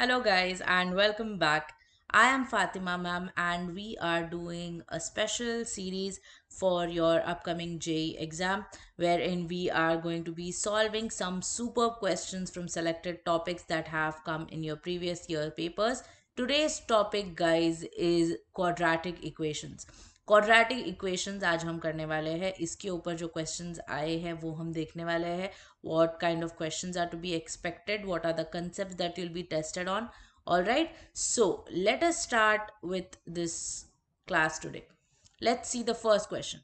Hello, guys, and welcome back. I am Fatima, ma'am, and we are doing a special series for your upcoming JEE exam, wherein we are going to be solving some superb questions from selected topics that have come in your previous year papers. Today's topic, guys, is quadratic equations. Quadratic equations आज हम करने वाले हैं इसके ऊपर जो questions आए हैं वो हम देखने वाले हैं what kind of questions are to be expected what are the concepts that will be tested on all right so let us start with this class today let's see the first question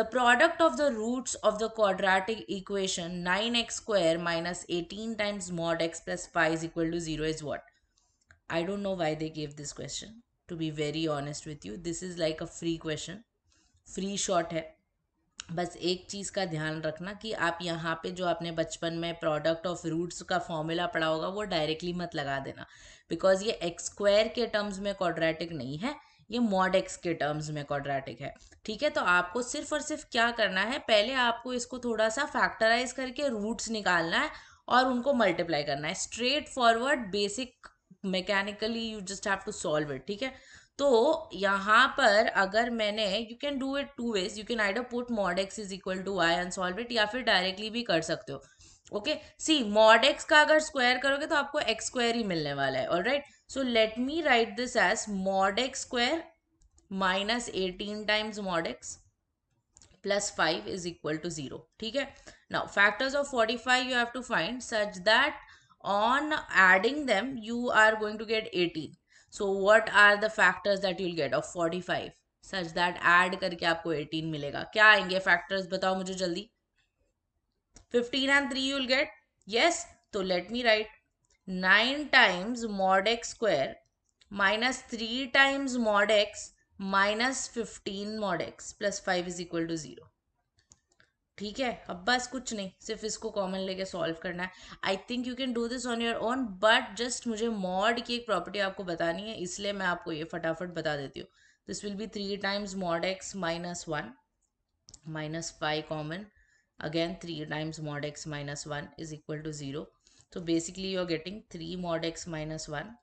the product of the roots of the quadratic equation nine x square minus eighteen times mod x plus five is equal to zero is what I don't know why they give this question to be very honest with you this is like a free question free shot है बस एक चीज़ का ध्यान रखना कि आप यहाँ पे जो आपने बचपन में प्रोडक्ट ऑफ रूट्स का फॉर्मूला पढ़ा होगा वो डायरेक्टली मत लगा देना बिकॉज ये एक्स स्क्वायर के टर्म्स में क्वाड्रेटिक नहीं है ये मॉड एक्स के टर्म्स में क्वाड्रेटिक है ठीक है तो आपको सिर्फ और सिर्फ क्या करना है पहले आपको इसको थोड़ा सा फैक्टराइज करके रूट्स निकालना है और उनको मल्टीप्लाई करना है straight forward basic mechanically you just have to solve it ठीक है तो यहाँ पर अगर मैंने you can do it two ways you can either put mod x is equal to I and solve it या फिर डायरेक्टली भी कर सकते हो ओके सी मॉड एक्स का अगर स्क्वायर करोगे तो आपको एक्स स्क्वायर ही मिलने वाला है alright so let me write this as mod x square minus eighteen times mod x plus five is equal to zero ठीक है factors of forty five you have to find such that on adding them you are going to get 18 so what are the factors that you'll get of 45 such that add करके आपको 18 मिलेगा क्या आएंगे factors बताओ मुझे जल्दी 15 and 3 you'll get yes So let me write 9 times mod x square minus 3 times mod x minus 15 mod x plus 5 is equal to 0 ठीक है अब बस कुछ नहीं सिर्फ इसको कॉमन लेके सॉल्व करना है I think you can do this on your own but just मुझे मॉड की एक प्रॉपर्टी आपको बतानी है इसलिए मैं आपको ये फटाफट बता देती हूँ this will be three times mod x minus one minus five common again three times mod x minus one is equal to zero तो basically you are getting three mod x minus one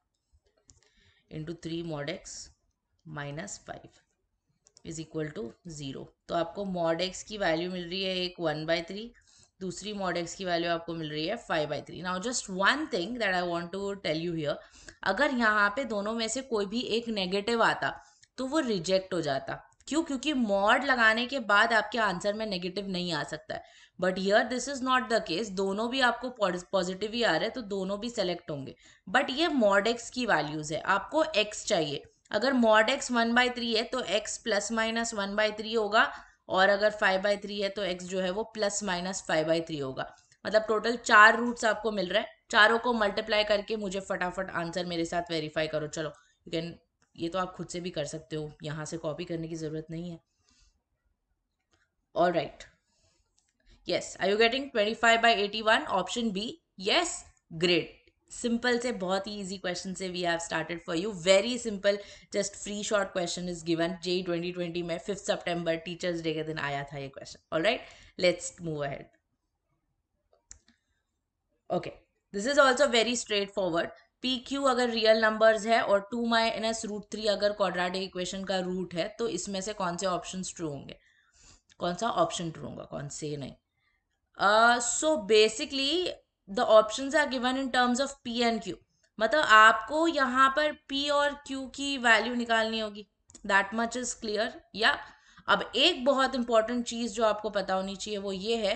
into three mod x minus five is equal to zero तो आपको mod x की value मिल रही है एक one by three दूसरी mod x की वैल्यू आपको मिल रही है five by three now just one thing that I want to tell you here अगर यहाँ पे दोनों में से कोई भी एक नेगेटिव आता तो वो रिजेक्ट हो जाता क्यों क्योंकि मॉड लगाने के बाद आपके आंसर में नेगेटिव नहीं आ सकता है but here this is not the case दोनों भी आपको पॉजिटिव ही आ रहे हैं तो दोनों भी सेलेक्ट होंगे बट ये मॉड एक्स की वैल्यूज है आपको एक्स चाहिए अगर mod x one by three है तो x plus minus one by three होगा और अगर फाइव बाई थ्री है तो एक्स जो है वो plus minus five by three होगा मतलब टोटल चार रूट्स आपको मिल रहे हैं चारों को मल्टीप्लाई करके मुझे फटाफट आंसर मेरे साथ वेरीफाई करो चलो यू कैन ये तो आप खुद से भी कर सकते हो यहाँ से कॉपी करने की ज़रूरत नहीं है all right yes I you getting twenty five by eighty one option B yes great simple से बहुत ही इजी क्वेश्चन से we have started for you very simple just free short question is given J twenty twenty में fifth सितंबर teachers day के दिन आया था ये question all right let's move ahead okay this is also very straight forward P Q अगर real numbers है और टू माइनस रूट थ्री अगर क्वाड्रेटिक इक्वेशन का रूट है तो इसमें से कौन से ऑप्शन ट्रू होंगे कौन सा ऑप्शन ट्रू होगा कौन से नहीं so uh, basically the option are given in terms of P and Q मतलब आपको यहाँ पर पी और क्यू की वैल्यू निकालनी होगी दैट मच इज क्लियर या अब एक बहुत इंपॉर्टेंट चीज जो आपको पता होनी चाहिए वो ये है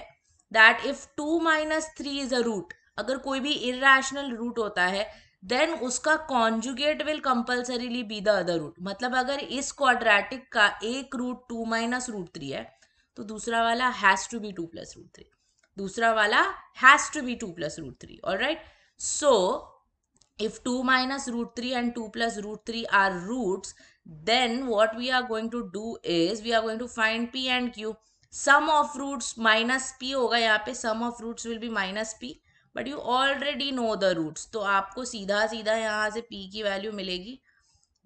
that if two minus three is a root अगर कोई भी इेशनल रूट होता है देन उसका conjugate will compulsorily be the other root मतलब अगर इस क्वाड्रेटिक का एक root two minus root three है तो दूसरा वाला has to B two plus root three दूसरा वाला has to B two plus root three और right so if two minus root three and two plus root three are root then what we are going to do is we are going to find P and Q sum of roots minus P होगा यहाँ पे sum of root will be minus P but you already know the root तो आपको सीधा सीधा यहाँ से P की वैल्यू मिलेगी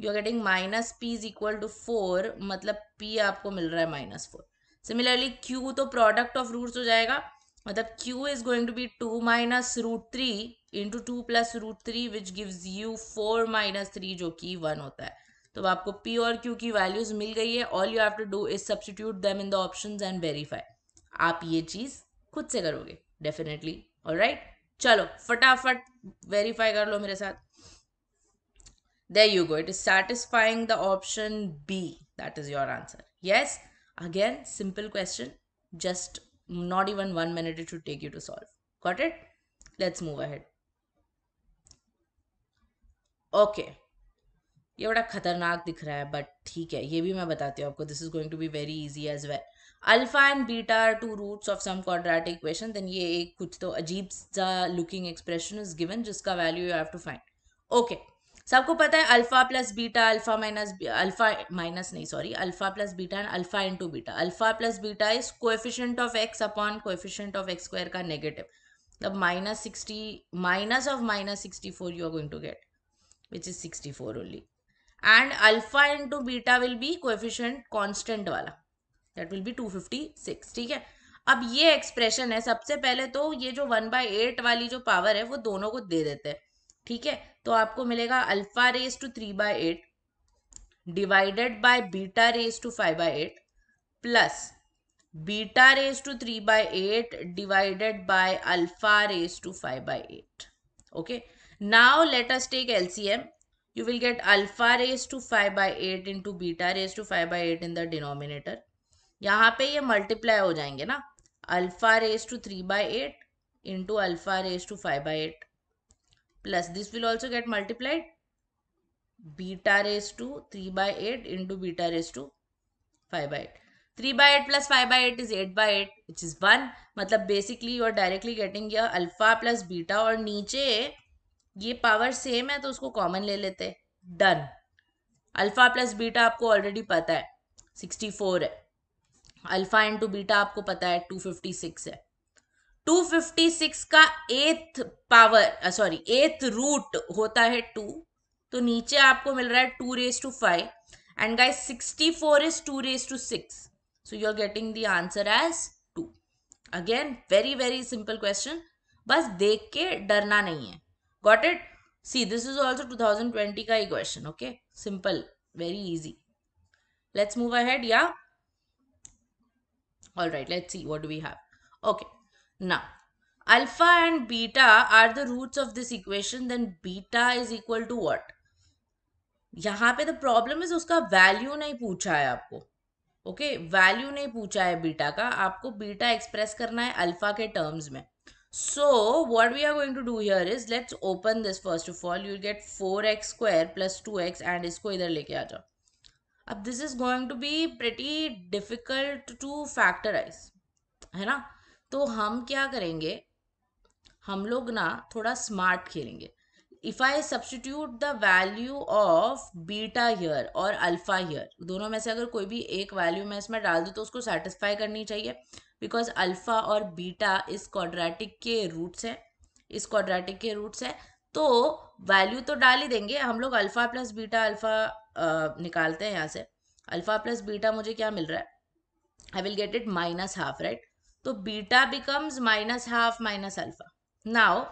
you are getting minus P is equal to four मतलब पी आपको मिल रहा है माइनस फोर सिमिलरली क्यू तो प्रोडक्ट ऑफ रूट्स हो जाएगा मतलब q is going to be 2 minus root three into two plus root three which gives you 4 minus three जो कि 1 होता है तो आपको p और q की वैल्यूज मिल गई है all you have to do is substitute them in the option and verify आप ये चीज़ खुद से करोगे डेफिनेटली और राइट चलो फटाफट वेरीफाई कर लो मेरे साथ there you go it is satisfying the option B that is your answer yes again simple question just not even one minute it should take you to solve. Got it? Let's move ahead. okay. ये बड़ा खतरनाक दिख रहा है but ठीक है ये भी मैं बताती हूँ आपको this is going to be very easy as well alpha and beta are two roots of some quadratic equation then ये एक कुछ तो अजीब सा लुकिंग एक्सप्रेशन इज गिवन जिसका value you have to find okay सबको पता है alpha plus beta alpha minus alpha minus नहीं sorry alpha plus beta and alpha into beta alpha plus beta is coefficient of x upon coefficient of x square का negative तब minus sixty minus of minus sixty four you are going to get which is sixty four only and alpha into beta will be coefficient constant वाला that will be two fifty six ठीक है अब ये expression है सबसे पहले तो ये जो वन बाई एट वाली जो पावर है वो दोनों को दे देते हैं ठीक है तो आपको मिलेगा alpha race to three by eight divided by beta race to five by eight plus beta race to three by eight divided by alpha race to five by eight okay now let us LCM you will get alpha race to five 5 eight 8 into beta race to five by eight in the denominator यहाँ पे ये multiply हो जाएंगे ना alpha race to three by eight into alpha race to five by eight plus this will also get multiplied beta raised to 3 by 8 into beta raised to 5 by 8. 3 by 8 plus 5 by 8 is 8 by 8 which is 1. मतलब basically you are directly getting your alpha plus beta और नीचे ये power same है तो उसको common ले लेते done alpha plus beta आपको ऑलरेडी पता है 64 है अल्फा इंटू बीटा आपको पता है 256 है 256 का एथ पावर सॉरी एथ रूट होता है टू तो नीचे आपको मिल रहा है two raise to five and guys 64 is 2 raised to 6 you are getting the answer as 2 again very very simple question बस देख के डरना नहीं है got it see this is also 2020 का ही question okay simple very easy let's move ahead या all right let's see what do we have okay now alpha and beta are the roots of this equation then beta is equal to what यहाँ पे the problem is उसका value नहीं पूछा है आपको okay okay? Value नहीं पूछा है बीटा का आपको बीटा एक्सप्रेस करना है अल्फा के टर्म्स में so what we are going to do here is let's open this first of all you get four x square plus two x and इसको इधर लेके आ जाओ अब this is going to be pretty difficult to factorize है ना तो हम क्या करेंगे हम लोग ना थोड़ा स्मार्ट खेलेंगे if I substitute the value of beta here और अल्फा हेयर दोनों में से अगर कोई भी एक वैल्यू मैं इसमें डाल दूँ तो उसको सेटिस्फाई करनी चाहिए बिकॉज अल्फा और बीटा इस क्वाड्रेटिक के रूट्स हैं इस क्वाड्रेटिक के रूट्स हैं तो वैल्यू तो डाल ही देंगे हम लोग अल्फा प्लस बीटा अल्फा निकालते हैं यहाँ से अल्फा प्लस बीटा मुझे क्या मिल रहा है I will get it minus half right तो beta becomes minus half minus alpha now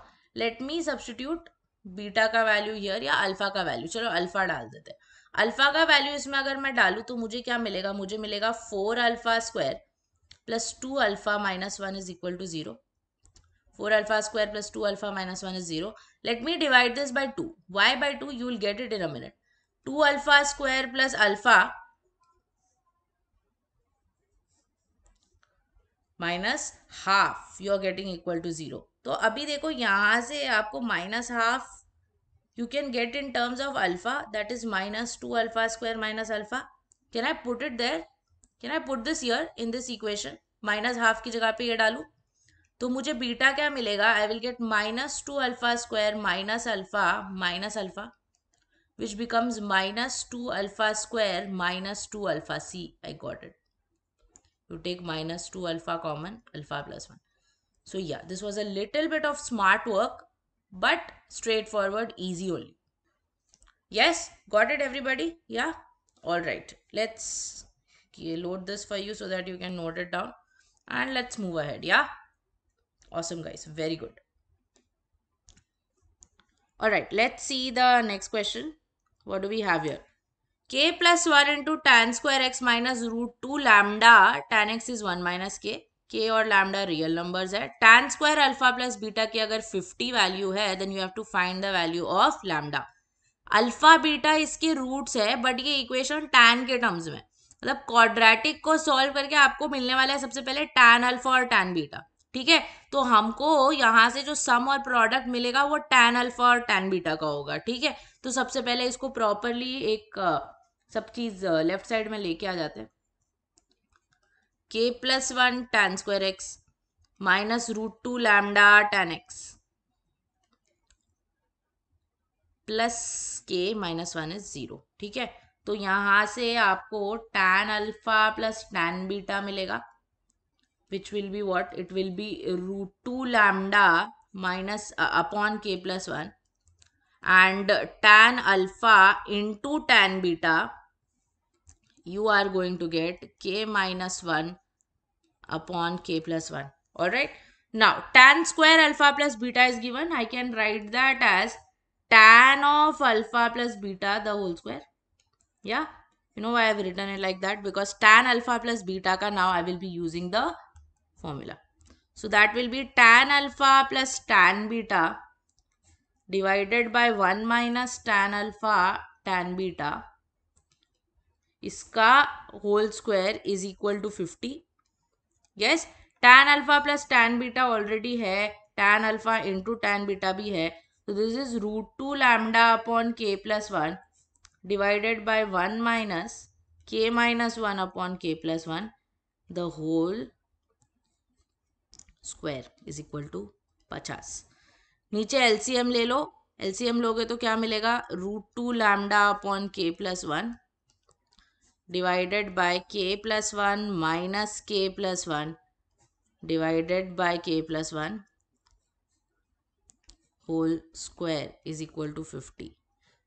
let me substitute beta का वैल्यू हियर या अल्फा का वैल्यू चलो अल्फा डाल देते हैं अल्फा का वैल्यू इसमें अगर मैं डालू तो मुझे क्या मिलेगा मुझे मिलेगा four alpha square plus two alpha minus one is equal to zero four alpha square plus two alpha minus one is zero let me divide this by two y by two you will get it in a minute two alpha square plus alpha minus half you are getting equal to zero तो अभी देखो यहाँ से आपको minus half you can get in terms of alpha that is minus two alpha square minus alpha can I put it there can I put this here in this equation minus half की जगह पे ये डालू तो मुझे beta क्या मिलेगा I will get minus two alpha square minus alpha minus alpha which becomes minus two alpha square minus two alpha see I got it you take minus 2 alpha common alpha plus 1 so yeah this was a little bit of smart work but straightforward easy only yes got it everybody yeah all right let's load this for you so that you can note it down and let's move ahead yeah awesome guys very good all right let's see the next question what do we have here k plus one into tan square x minus root two lambda tan x is one minus k k और lambda real numbers है tan square alpha plus beta की अगर fifty value है then you have to find the value of lambda alpha beta इसके roots है but ये equation tan के terms में मतलब क्वाड्रेटिक को सॉल्व करके आपको मिलने वाला है सबसे पहले टैन अल्फा और टैन बीटा ठीक है तो हमको यहाँ से जो सम और प्रोडक्ट मिलेगा वो टैन अल्फा और टैन बीटा का होगा ठीक है तो सबसे पहले इसको प्रॉपरली एक सब चीज़ लेफ्ट साइड में लेके आ जाते हैं k plus one tan square x minus root two lambda tan x plus k minus one is zero ठीक है तो यहां से आपको tan alpha plus tan beta मिलेगा which will be what it will be root two lambda minus upon k plus one and tan alpha into tan beta, you are going to get k minus 1 upon k plus 1. Alright. Now, tan square alpha plus beta is given. I can write that as tan of alpha plus beta the whole square. Yeah. You know why I have written it like that? Because tan alpha plus beta ka now I will be using the formula. So, that will be tan alpha plus tan beta divided by one minus tan alpha tan beta इसका whole square is equal to fifty yes tan alpha plus tan beta already है tan alpha into tan beta भी है तो this is root two lambda upon k plus one divided by one minus k minus one upon k plus one the whole square is equal to पचास नीचे LCM ले लो LCM लोगे तो क्या मिलेगा root two lambda upon k plus one divided by k plus one minus k plus one divided by k plus one whole square is equal to fifty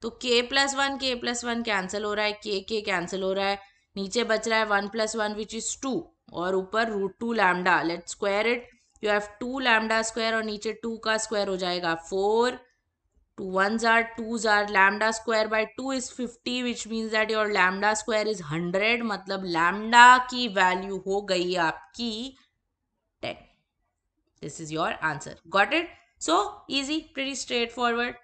तो k plus one k plus one cancel हो रहा है के के cancel हो रहा है नीचे बच रहा है one plus one which is two और ऊपर root two lambda let square it you have two lambda square और नीचे टू का स्क्वायर हो जाएगा फोर टू वन जार टू जार lambda square by two is fifty which means that your lambda square is hundred मतलब lambda की value हो गई आपकी ten this is your answer got it so easy pretty straightforward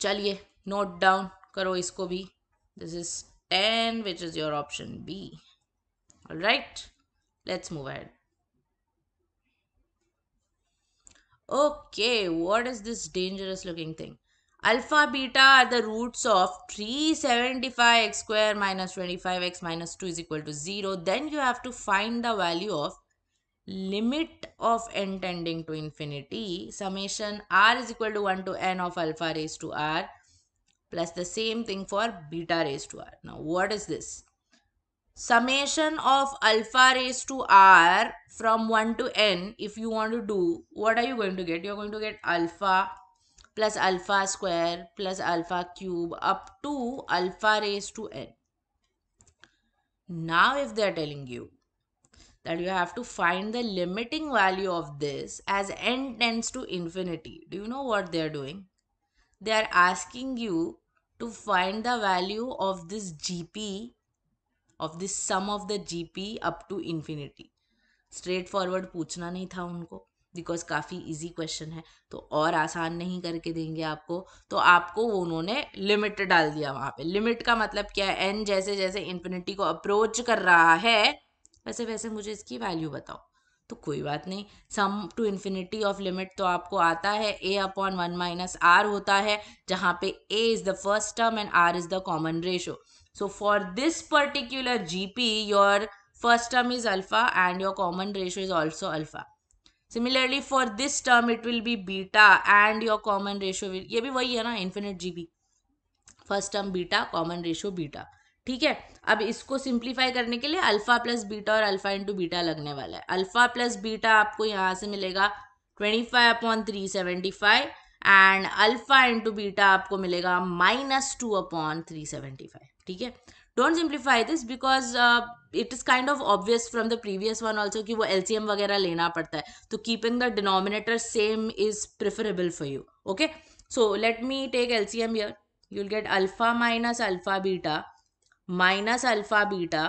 चलिए note down करो इसको भी this is ten which is your option B right Let's move ahead. Okay, what is this dangerous looking thing? Alpha, beta are the roots of 375x square minus 25x minus 2 is equal to 0. Then you have to find the value of limit of n tending to infinity. Summation r is equal to 1 to n of alpha raised to r plus the same thing for beta raised to r. Now, what is this? summation of alpha raised to r from 1 to n, if you want to do, what are you going to get? You're going to get alpha plus alpha square plus alpha cube up to alpha raised to n. Now, if they're telling you that you have to find the limiting value of this as n tends to infinity, do you know what they're doing? They are asking you to find the value of this GP of the sum of the GP up to infinity straightforward पूछना नहीं था उनको because काफ़ी easy question है तो और आसान नहीं करके देंगे आपको तो आपको उन्होंने लिमिट डाल दिया वहाँ पे लिमिट का मतलब क्या है एन जैसे जैसे इन्फिनिटी को अप्रोच कर रहा है वैसे वैसे मुझे इसकी वैल्यू बताओ तो कोई बात नहीं sum to infinity of limit तो आपको आता है a upon one minus r होता है जहाँ पे a is the first term and r is the common ratio So for this particular GP, your first term is alpha and your common ratio is also alpha. Similarly, for this term, it will be beta and your common ratio will... ये भी वही है ना infinite gp first term beta common ratio beta ठीक है अब इसको simplify करने के लिए अल्फा प्लस बीटा और अल्फा इंटू बीटा लगने वाला है अल्फा प्लस बीटा आपको यहाँ से मिलेगा twenty five upon three seventy five and alpha into beta आपको मिलेगा minus two upon three seventy five ठीक है don't simplify this because it is kind of obvious from the previous one also कि वो एल वगैरह लेना पड़ता है तो keeping the denominator same is preferable for you okay so let me take L C M यर you'll get alpha minus alpha beta minus alpha beta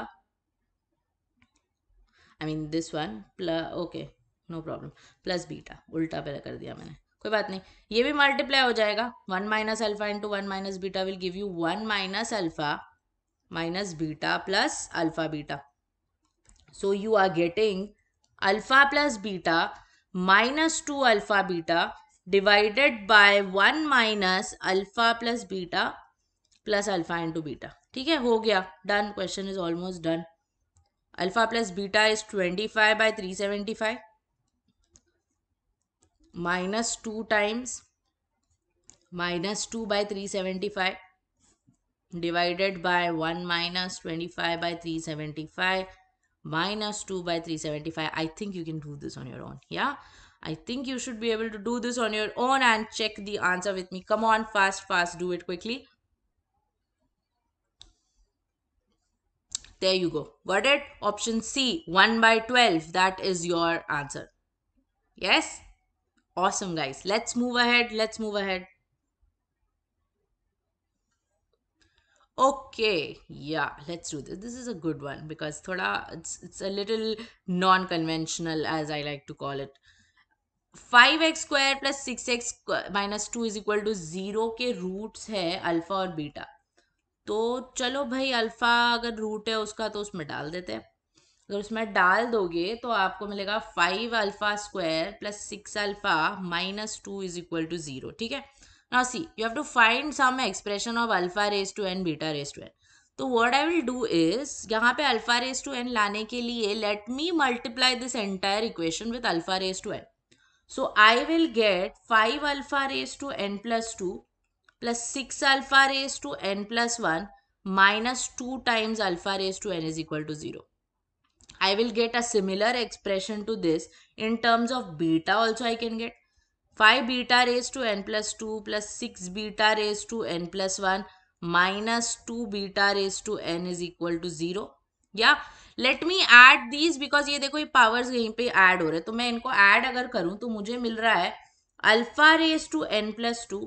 I mean this one plus okay no problem plus beta उल्टा pe कर दिया मैंने कोई बात नहीं ये भी मल्टीप्लाई हो जाएगा one minus alpha into one minus beta will give you one minus alpha minus beta plus alpha beta so you are getting alpha plus beta minus two alpha beta divided by one minus alpha plus beta plus alpha into beta ठीक है हो गया done question is almost done alpha plus beta is twenty five by three seventy five minus 2 times minus 2 by 375 divided by 1 minus 25 by 375 minus 2 by 375 i think you can do this on your own yeah i think you should be able to do this on your own and check the answer with me come on fast fast do it quickly there you go got it option c 1 by 12 that is your answer yes Awesome, guys. Let's move ahead. Let's move ahead. okay yeah let's do this this is a good one because thoda it's it's a little non-conventional as i like to call it 5x square plus 6x minus 2 is equal to 0 ke roots hai alpha aur beta तो चलो भाई alpha अगर root है उसका तो उसमें डाल देते हैं अगर उसमें डाल दोगे तो आपको मिलेगा five alpha square plus six alpha minus two is equal to zero ठीक है now see you have to find some expression of alpha race to n beta race to n तो what I will do is यहाँ पे alpha race to n लाने के लिए let me multiply this entire equation with alpha race to n so I will get five alpha race to n plus two plus six alpha race to n plus one minus two times alpha race to n is equal to zero I will get a similar expression to this in terms of beta also I can get. 5 beta raised to n plus 2 plus 6 beta raised to n plus 1 minus 2 beta raised to n is equal to 0. yeah let me add these because ये देखो ये powers यहीं पे add हो रहे तो मैं इनको add अगर करूं तो मुझे मिल रहा है alpha raised to n plus two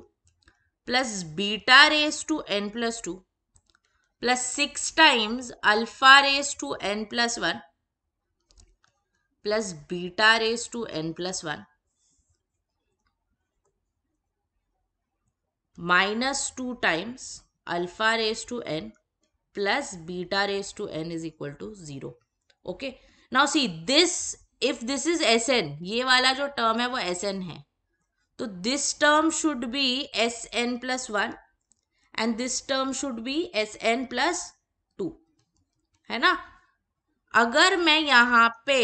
plus beta raised to n plus two plus six times alpha raised to n plus one plus beta race to n plus one minus two times alpha race to n plus beta race to n is equal to zero okay now see this if this is S n ये वाला जो term है वो S n है तो this term should be S n plus one and this term should be S n plus two है ना अगर मैं यहां पे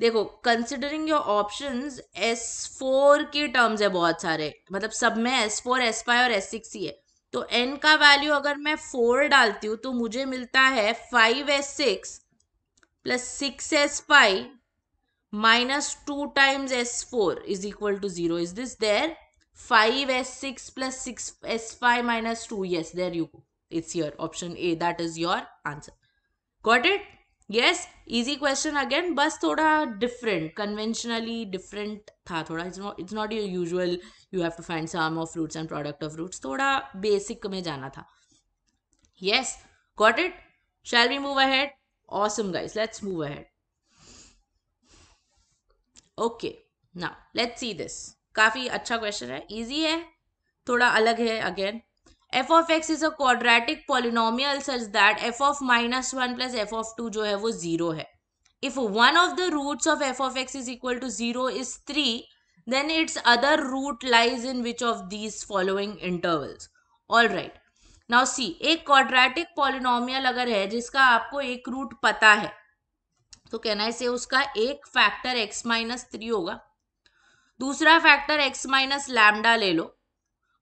देखो considering your option S four के टर्म्स है बहुत सारे मतलब सब में एस फोर एस फाइव और एस सिक्स ही है तो एन का वैल्यू अगर मैं फोर डालती हूँ तो मुझे मिलता है five S six plus six S five minus two times S four is equal to zero is this there five S six plus six S five minus two yes there you it's your option A that is your answer got it yes easy question again बस थोड़ा different conventionally different था थोड़ा it's not your usual you have to find sum of roots and product of fruits थोड़ा basic में जाना था yes got it shall we move ahead awesome guys let's move ahead okay now let's see this काफ़ी अच्छा question है easy है थोड़ा अलग है again f of x is a quadratic polynomial such that f of minus one plus f of two जो है वो जीरो है if one of the roots of f of x is equal to zero is three then it's other root lies in which of these following intervals all right now see एक quadratic polynomial अगर है जिसका आपको एक root पता है तो कहना है से उसका एक फैक्टर एक्स माइनस थ्री होगा दूसरा फैक्टर एक्स माइनस लैमडा ले लो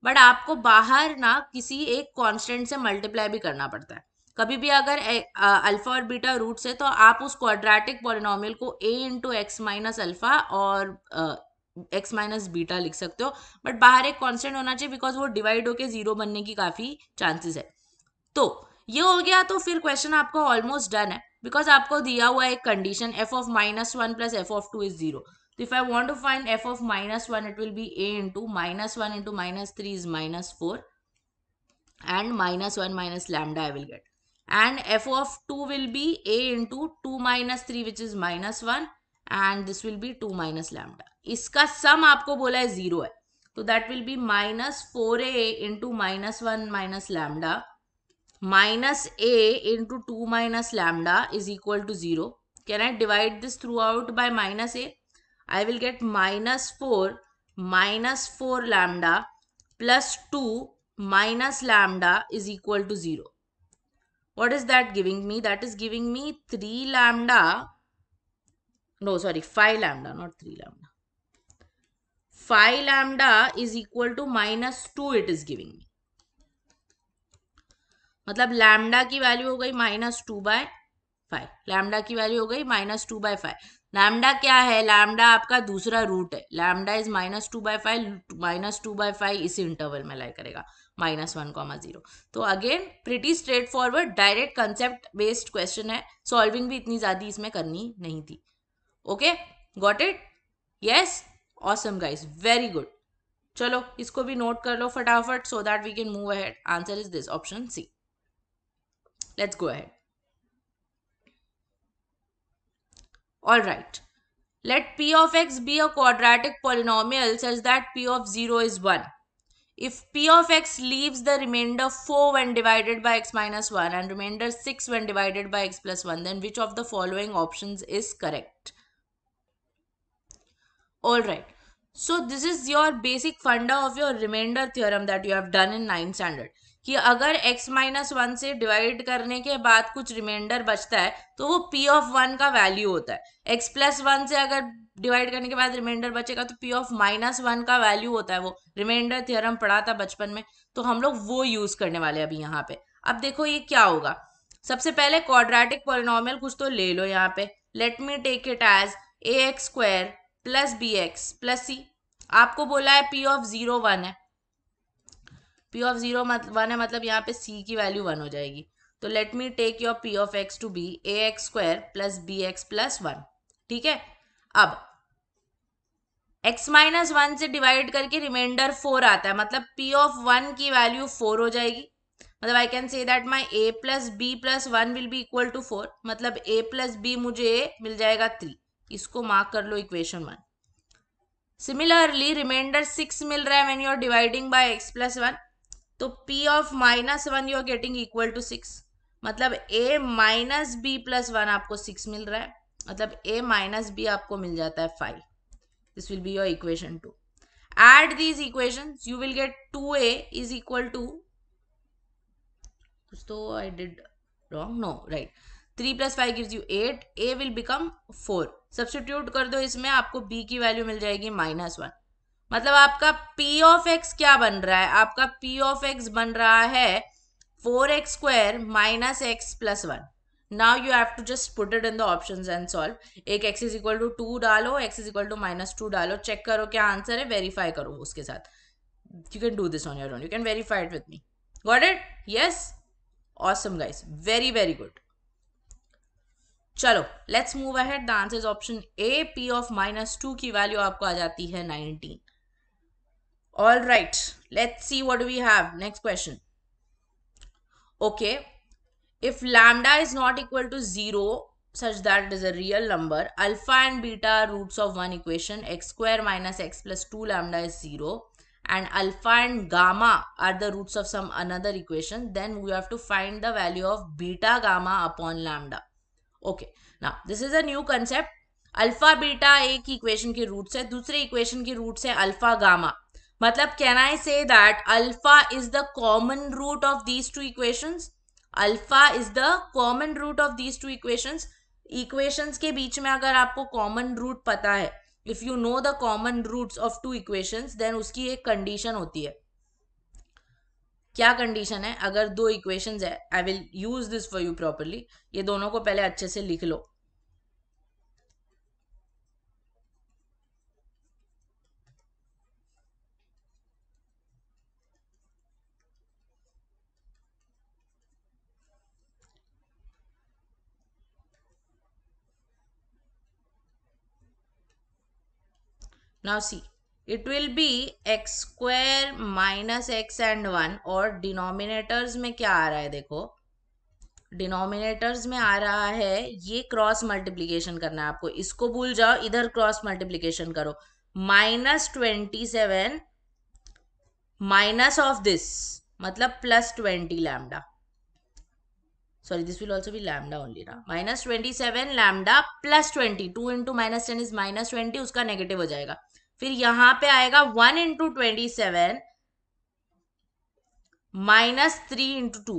बट आपको बाहर ना किसी एक कांस्टेंट से मल्टीप्लाई भी करना पड़ता है कभी भी अगर अल्फा और बीटा रूट से तो आप उस क्वाड्रेटिक पॉलिनोमियल को a into x minus alpha और एक्स माइनस बीटा लिख सकते हो बट बाहर एक कांस्टेंट होना चाहिए बिकॉज वो डिवाइड होके जीरो बनने की काफ़ी चांसेस है तो ये हो गया तो फिर क्वेश्चन आपका ऑलमोस्ट डन है बिकॉज आपको दिया हुआ एक condition f of minus one plus f of two is zero If I want to find f of minus 1, it will be a into minus 1 into minus 3 is minus 4 and minus 1 minus lambda I will get. And f of 2 will be a into 2 minus 3 which is minus 1 and this will be 2 minus lambda. Iska sum, आपको बोला है zero है तो that will be minus four a into minus minus minus lambda minus a into two minus lambda is equal to zero can I divide this throughout I will get minus four minus four lambda plus two minus lambda is equal to zero. What is that giving me? That is giving me three lambda. No, sorry, five lambda, not three lambda. Five lambda is equal to minus two. it is giving me. मतलब lambda की value हो गई minus two by five lambda की value हो गई minus two by five lambda क्या है lambda आपका दूसरा रूट है lambda is minus two by five minus two by five इसी इंटरवल में लाई करेगा माइनस वन कॉमा जीरो तो again pretty straightforward direct concept based question है सॉल्विंग भी इतनी ज़्यादा इसमें करनी नहीं थी okay got it yes awesome guys very good चलो इसको भी नोट कर लो फटाफट so that we can move ahead answer is this option C let's go ahead Alright, let p of x be a quadratic polynomial such that p of 0 is 1. If p of x leaves the remainder 4 when divided by x minus 1 and remainder 6 when divided by x plus 1, then which of the following options is correct? Alright, so this is your basic funda of your remainder theorem that you have done in 9th standard. कि अगर x minus one से divide करने के बाद कुछ reminder बचता है तो वो p ऑफ वन का वैल्यू होता है x प्लस वन से अगर डिवाइड करने के बाद रिमाइंडर बचेगा तो p ऑफ माइनस वन का वैल्यू होता है वो रिमाइंडर थियरम पढ़ा था बचपन में तो हम लोग वो यूज़ करने वाले अभी यहाँ पे अब देखो ये क्या होगा सबसे पहले क्वाड्रेटिक पोलिनॉमल कुछ तो ले लो यहाँ पे let me take it as a x square plus b x plus c आपको बोला है पी ऑफ जीरो वन है पी ऑफ जीरो वन है मतलब यहाँ पे सी की वैल्यू वन हो जाएगी तो let me take your p of x to be a x square plus b x plus one ठीक है अब x माइनस वन से डिवाइड करके रिमाइंडर फोर आता है मतलब पी ऑफ वन की वैल्यू फोर हो जाएगी मतलब I can say that my a plus b plus one will be equal to four मतलब ए प्लस बी मुझे मिल जाएगा थ्री इसको मार्क कर लो equation one similarly remainder six मिल रहा है when you are dividing by x plus one तो p of minus one you are getting equal to six मतलब a minus b plus one आपको सिक्स मिल रहा है मतलब a माइनस बी आपको मिल जाता है five this will be your equation two add these equation you will get two a is equal to तो I did wrong no right three plus five give you eight a will become four substitute कर दो इसमें आपको b की value मिल जाएगी minus one मतलब आपका P of x क्या बन रहा है आपका पी ऑफ एक्स बन रहा है four x square minus x plus one now you have to just put it in the option and solve एक x is equal to two डालो x is equal to minus two डालो check करो क्या answer है verify करो उसके साथ you can do this on your own you can verify it with me got it yes awesome guys very very good चलो let's move ahead the answer is option A p of minus two की value आपको आ जाती है nineteen All right. Let's see what do we have. Next question. Okay. If lambda is not equal to 0 such that it is a real number, alpha and beta are roots of one equation x square minus x plus 2 lambda is 0 and alpha and gamma are the roots of some another equation then we have to find the value of beta gamma upon lambda. Okay. Now this is a new concept Alpha, beta, एक equation की root है दूसरे equation की root है alpha gamma मतलब can I say that alpha is the common root of these two equations alpha is the common root of these two equations equations के बीच में अगर आपको कॉमन रूट पता है if you know the common roots of two equations then उसकी एक condition होती है क्या कंडीशन है अगर दो इक्वेशंस है I will use this for you properly ये दोनों को पहले अच्छे से लिख लो Now see, it will be x square minus x and 1 और denominators में क्या आ रहा है देखो डिनोमिनेटर्स में आ रहा है ये क्रॉस मल्टीप्लीकेशन करना है आपको इसको भूल जाओ इधर क्रॉस मल्टीप्लीकेशन करो minus twenty seven minus of this मतलब plus twenty lambda sorry this will also भी लैमडा ओनली ना minus twenty seven lambda plus twenty two into minus ten is minus twenty उसका नेगेटिव हो जाएगा फिर यहां पे आएगा one into twenty seven minus three into two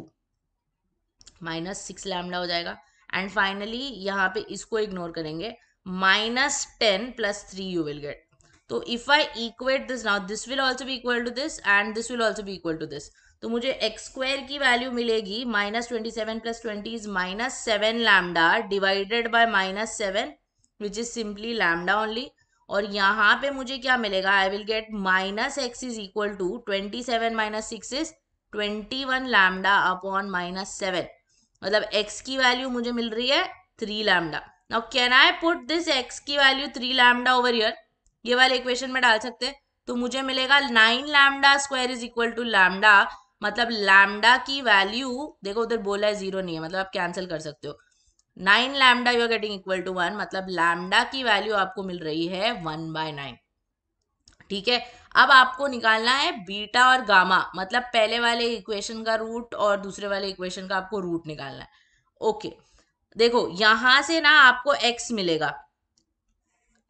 minus six lambda हो जाएगा एंड फाइनली यहां पे इसको इग्नोर करेंगे minus ten plus three you will get तो if I equate this now this will also भी equal to this and this will also भी equal to this तो मुझे एक्स स्क्वायर की वैल्यू मिलेगी minus twenty seven plus twenty is minus seven lambda divided by minus seven which is simply lambda only और यहाँ पे मुझे क्या मिलेगा I will get minus x is equal to twenty seven minus six is twenty one lambda upon minus seven मतलब x की value मुझे मिल रही है three lambda now can I put this x की value three lambda over here ये वाले equation में डाल सकते हैं तो मुझे मिलेगा nine lambda square is equal to lambda मतलब लैमडा की वैल्यू देखो उधर बोला है जीरो नहीं है मतलब आप कैंसिल कर सकते हो nine lambda you are getting equal to one मतलब लैमडा की वैल्यू आपको मिल रही है वन बाय नाइन ठीक है अब आपको निकालना है बीटा और गामा मतलब पहले वाले इक्वेशन का रूट और दूसरे वाले इक्वेशन का आपको रूट निकालना है ओके देखो यहां से ना आपको एक्स मिलेगा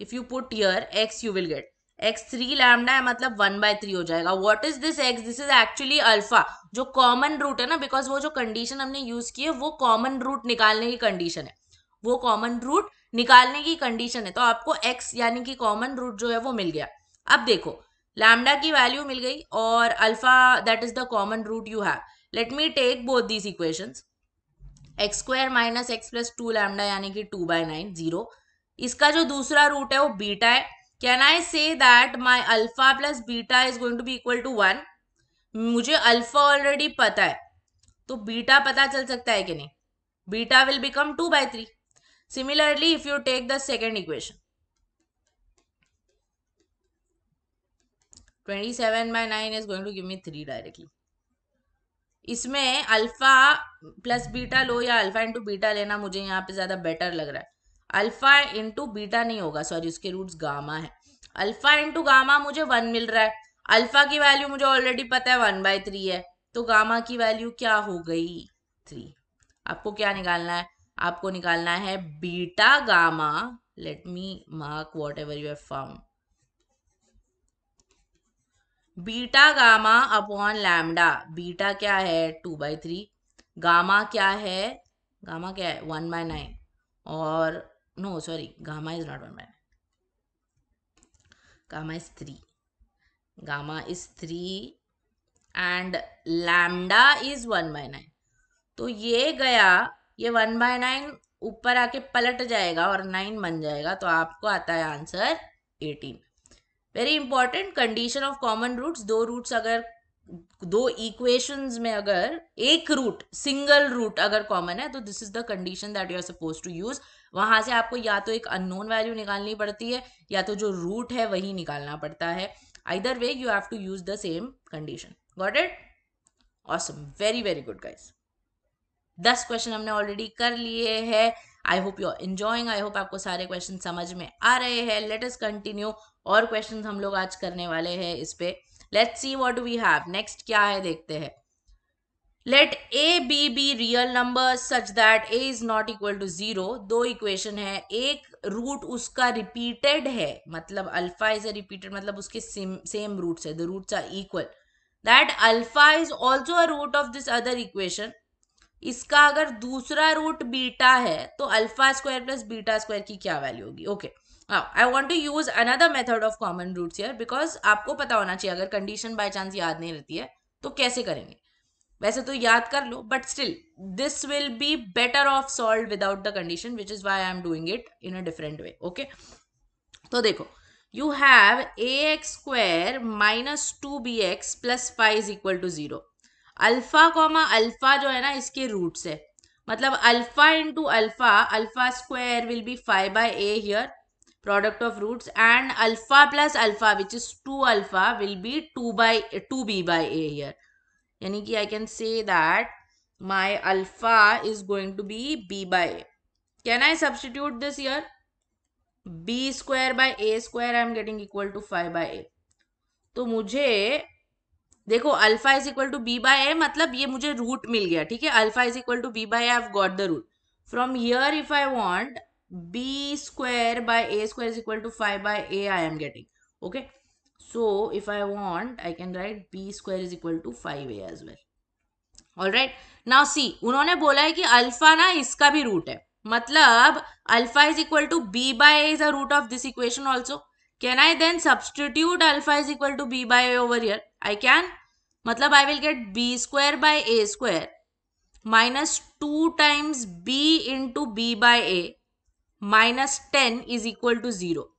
if you put your x you will get x three lambda है मतलब वन बाय थ्री हो जाएगा what is this x this is actually alpha जो कॉमन रूट है ना बिकॉज वो जो कंडीशन हमने यूज की है वो कॉमन रूट निकालने की कंडीशन है वो कॉमन रूट निकालने की कंडीशन है तो आपको एक्स यानी कि कॉमन रूट जो है वो मिल गया अब देखो लैमडा की वैल्यू मिल गई और alpha that is the common root you have let me take both these equation x square minus x plus two lambda यानी कि टू बाय नाइन जीरो इसका जो दूसरा रूट है वो बीटा है can I say that my alpha plus beta is going to be equal to one मुझे alpha already पता है तो बीटा पता चल सकता है कि नहीं beta will become two by three similarly if you take the second equation twenty seven by nine is going to give me three directly इसमें अल्फा प्लस बीटा लो या अल्फा इंटू बीटा लेना मुझे यहाँ पे ज़्यादा बेटर लग रहा है अल्फा इंटू बीटा नहीं होगा सॉरी उसके रूट्स गामा है अल्फा इंटू गामा मुझे वन मिल रहा है अल्फा की वैल्यू मुझे ऑलरेडी पता है वन बाय थ्री है तो गामा की वैल्यू क्या हो गई थ्री आपको क्या निकालना है आपको निकालना है beta gamma let me mark whatever you found beta gamma upon lambda beta क्या है टू बाई थ्री गामा क्या है गामा क्या है वन बाय नाइन और no sorry gamma is not 1 by 9 gamma is 3 gamma is 3 and lambda is one by nine तो ये गया ये वन बाय नाइन ऊपर आके पलट जाएगा और नाइन बन जाएगा तो आपको आता है answer eighteen very important condition of common roots दो रूट्स अगर दो इक्वेशंस में अगर एक रूट सिंगल रूट अगर कॉमन है तो this is the condition that you are suppose to use वहां से आपको या तो एक अननोन वैल्यू निकालनी पड़ती है या तो जो रूट है वही निकालना पड़ता है either way you have to use the same condition got it awesome very very good guys दस क्वेश्चन हमने ऑलरेडी कर लिए है I hope you enjoying I hope आपको सारे क्वेश्चन समझ में आ रहे हैं लेट अस कंटिन्यू और क्वेश्चन हम लोग आज करने वाले हैं इस पर let's see what we have next क्या है देखते हैं let a b be real number such that a is not equal to zero दो इक्वेशन है एक रूट उसका रिपीटेड है मतलब अल्फा इज रिपीटेड मतलब उसके सेम रूट्स है the roots are equal that alpha is also a root of this other equation इसका अगर दूसरा रूट बीटा है तो alpha square plus beta square की क्या वैल्यू होगी okay okay. I want to use another method of common roots here because आपको पता होना चाहिए अगर कंडीशन बाई चांस याद नहीं रहती है तो कैसे करेंगे वैसे तो याद कर लो but still this will be better off solve without the condition which is why I am doing it in a different way okay तो देखो you have a x square minus two b x plus five is equal to zero alpha comma alpha जो है ना इसके roots है मतलब alpha into alpha alpha square will be five by a here product of roots and alpha plus alpha which is 2 alpha will be 2 by 2b by a here yani ki i can say that my alpha is going to be b by a can i substitute this here b square by a square i am getting equal to 5 by a to mujhe देखो alpha is equal to b by a मतलब ये मुझे root मिल गया ठीक है alpha is equal to b by a I got the root from here if I want b square by a square is equal to 5 by a I am getting. Okay. So if I want, I can write b square is equal to 5a as well. Alright now see उन्होंने बोला है कि alpha ना इसका भी root है मतलब alpha is equal to b by is a root of this equation also can I then substitute alpha is equal to b by over here I can मतलब I will get b square by a square minus two times b into b by a minus ten is equal to zero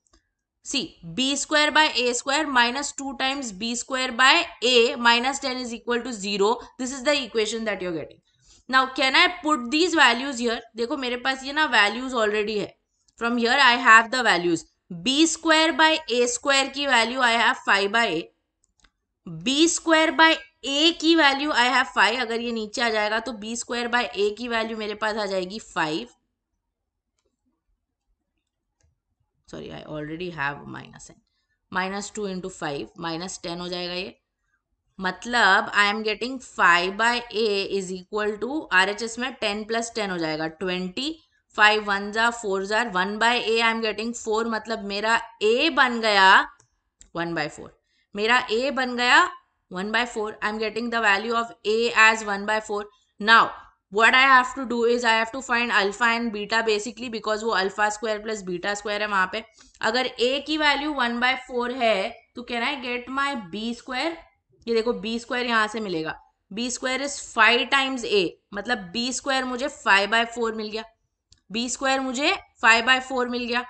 see b square by a square minus two times b square by a minus ten is equal to zero this is the equation that you are getting now can I put these values here देखो मेरे पास ये ना values already है from here I have the values b square by a square की value I have five by a b square by a की value I have five अगर ये नीचे आ जाएगा तो बी स्क्वायर बाय ए की value मेरे पास आ जाएगी five sorry I already have minus n minus two into five minus ten हो जाएगा ये मतलब I am getting five by a is equal to R H S में टेन प्लस टेन हो जाएगा ट्वेंटी फाइव वन जार four जार one by a I am getting four मतलब मेरा ए बन गया वन बाय फोर मेरा ए बन गया one by four I am getting the value of a as one by four now what I have to do is I have to find alpha and beta basically because वो alpha square plus beta square है वहां पे अगर ए की value one by four है तो can I get my b square ये देखो बी स्क्वायर यहाँ से मिलेगा b square is five times a मतलब बी स्क्वायर मुझे फाइव बाय फोर मिल गया बी स्क्वायर मुझे फाइव बाय फोर मिल गया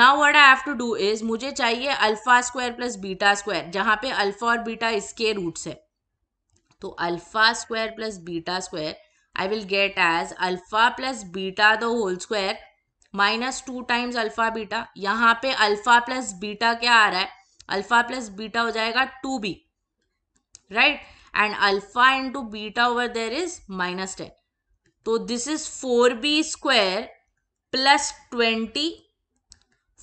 now what I have to do is मुझे चाहिए alpha square plus beta square जहाँ पे अल्फा और बीटा इसके रूट्स है तो alpha square plus beta square I will get as alpha plus beta the whole square minus two times alpha beta यहाँ पे अल्फा प्लस बीटा क्या आ रहा है अल्फा प्लस बीटा हो जाएगा two b right and alpha into beta over there is minus ten तो this is four b square plus twenty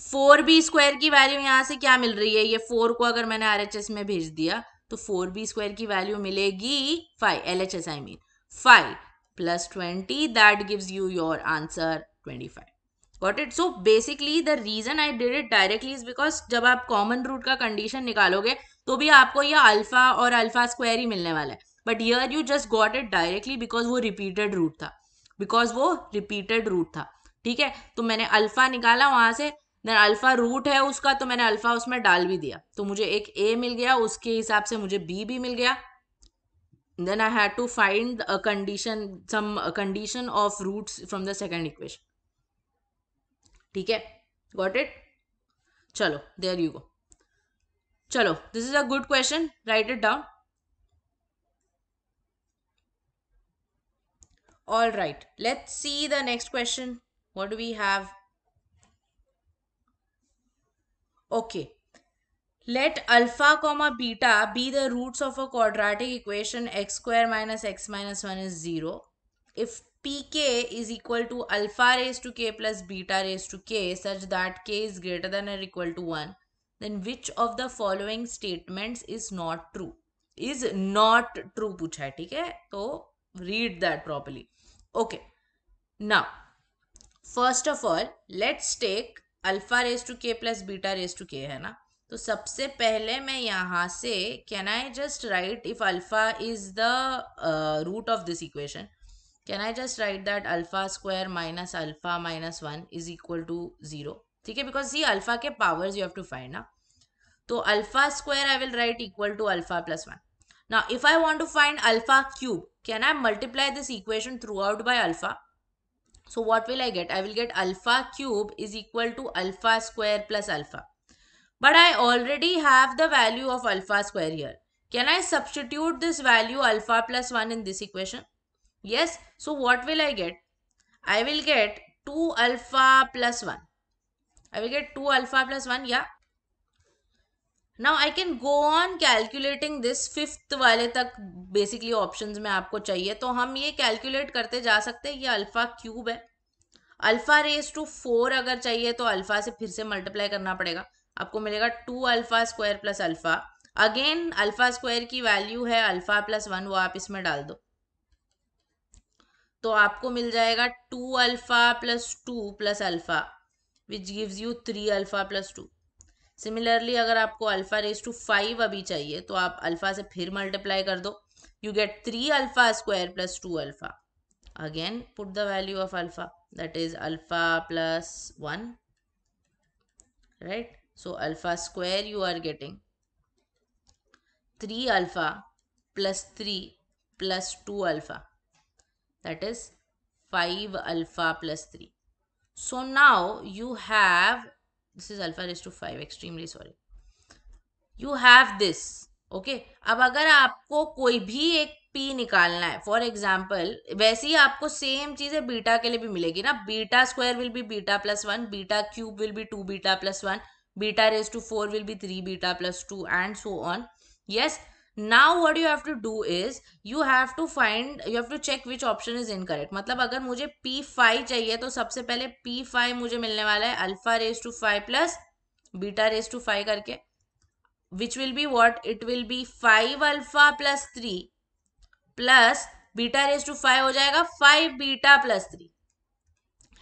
four b square की value यहाँ से क्या मिल रही है ये फोर को अगर मैंने आर एच एस में भेज दिया तो फोर बी स्क्वायर की वैल्यू मिलेगी five L H S I mean five plus 20 that gives you your answer 25 got it so basically the reason I did it directly is because जब आप common root का condition निकालोगे तो भी आपको ये अल्फा और अल्फा स्क्वायर ही मिलने वाला है but here you just got it directly because वो रिपीटेड रूट था बिकॉज वो रिपीटेड रूट था ठीक है तो मैंने अल्फा निकाला वहां से देन अल्फा रूट है उसका तो मैंने अल्फा उसमें डाल भी दिया तो मुझे एक ए मिल गया उसके हिसाब से मुझे बी भी मिल गया then i had to find a condition some condition of roots from the second equation Okay, got it. Chalo, there you go. Chalo, this is a good question. Write it down. all right let's see the next question what do we have okay let alpha comma beta be the roots of a quadratic equation x square minus x minus 1 is 0. If pk is equal to alpha raised to k plus beta raised to k such that k is greater than or equal to 1, then which of the following statements is not true? Is not true pucha hai, hai? So read that properly. Okay. Now, first of all, let's take alpha raised to k plus beta raised to k hai na. तो सबसे पहले मैं यहाँ से can I just write if alpha is the root of this equation can I just write that alpha square minus alpha minus one is equal to zero ठीक है because ये alpha के powers you have to find ना तो alpha square I will write equal to alpha plus one ना if I want to find alpha cube can I multiply this equation throughout by alpha so what will I get I will get alpha cube is equal to alpha square plus alpha but I already have the value of alpha square here. Can I substitute this value alpha plus 1 in this equation? Yes. So what will I get? I will get 2 alpha plus 1. I will get 2 alpha plus 1. Yeah. Now I can go on calculating this fifth वाले तक basically options में आपको चाहिए तो हम ये calculate करते जा सकते हैं ये अल्फ़ा क्यूब है अल्फ़ा रेस टू फोर अगर चाहिए तो अल्फ़ा से फिर से मल्टीप्लाई करना पड़ेगा आपको मिलेगा two alpha square plus alpha again alpha square की वैल्यू है अल्फ़ा प्लस वन वो आप इसमें डाल दो तो आपको मिल जाएगा two alpha plus two plus alpha which gives you three alpha plus two similarly अगर आपको अल्फ़ा रेस टू फाइव अभी चाहिए तो आप अल्फ़ा से फिर मल्टीप्लाई कर दो you get three alpha square plus two alpha again put the value of alpha that is alpha plus one right So alpha square you are getting 3 alpha plus 3 plus 2 alpha that is 5 alpha plus 3. So now you have this is alpha raised to 5 extremely sorry. You have this okay okay? अब अगर आपको कोई भी एक P निकालना है for example वैसे ही आपको सेम चीज़ें बीटा के लिए भी मिलेगी ना beta square will be beta plus one beta cube will be two beta plus one beta raised to 4 will be 3 beta plus 2 and so on yes now what you have to do is you have to find you have to check which option is incorrect matlab agar mujhe p5 chahiye to sabse pehle p5 mujhe milne wala hai alpha raised to 5 plus beta raised to 5 karke which will be what it will be 5 alpha plus 3 plus three plus beta raise to five हो जाएगा five beta plus three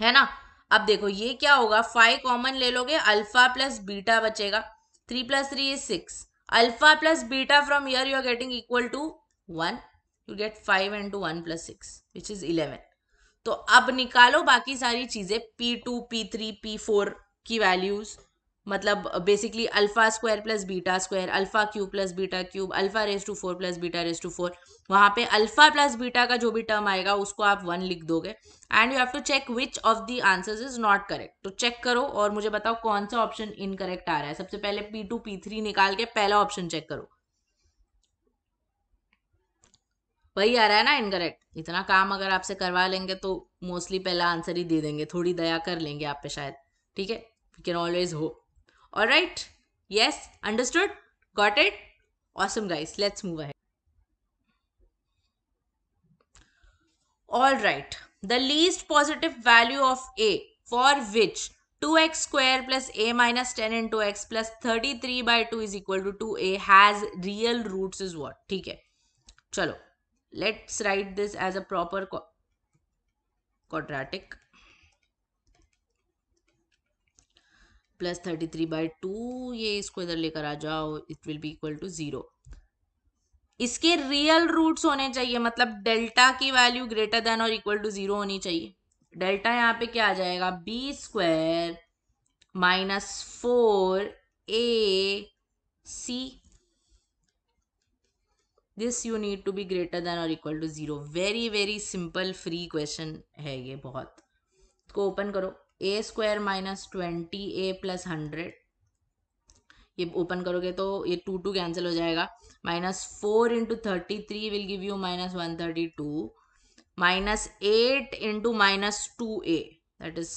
है ना अब देखो ये क्या होगा five common ले लोगे अल्फा प्लस बीटा बचेगा three plus three is six alpha plus beta from here you are getting equal to one you get five to one plus six which is eleven तो अब निकालो बाकी सारी चीजें p two p three p four की values मतलब basically alpha square plus beta square alpha cube plus beta cube alpha raise to four plus beta race to four वहाँ पे अल्फ़ा प्लस बीटा का जो भी टर्म आएगा उसको आप वन लिख दोगे and you have to check which of the answers is not correct तो चेक करो और मुझे बताओ कौन सा ऑप्शन इनकरेक्ट आ रहा है सबसे पहले पी टू पी थ्री निकाल के पहला ऑप्शन चेक करो वही आ रहा है ना इनकरेक्ट इतना काम अगर आपसे करवा लेंगे तो मोस्टली पहला आंसर ही दे देंगे थोड़ी दया कर लेंगे आप पे शायद ठीक है you can always hope All right. Yes. Understood? Got it? Awesome, guys. Let's move ahead. All right. The least positive value of A for which 2x square plus a minus 10 into x plus 33 by 2 is equal to 2a has real roots is what? ठीक Chalo. Let's write this as a proper quadratic plus thirty three by two ये इसको इधर लेकर आ जाओ it will be equal to zero इसके real roots होने चाहिए मतलब डेल्टा की वैल्यू ग्रेटर देन और इक्वल टू ज़ीरो होनी चाहिए डेल्टा यहाँ पे क्या आ जाएगा b square minus four a c this you need to be greater than और equal to zero very very simple free question है ये बहुत इसको ओपन करो a square minus twenty a plus hundred ये ओपन करोगे तो ये टू टू कैंसिल हो जाएगा minus four into thirty three will give you minus one thirty two minus eight into minus two a that is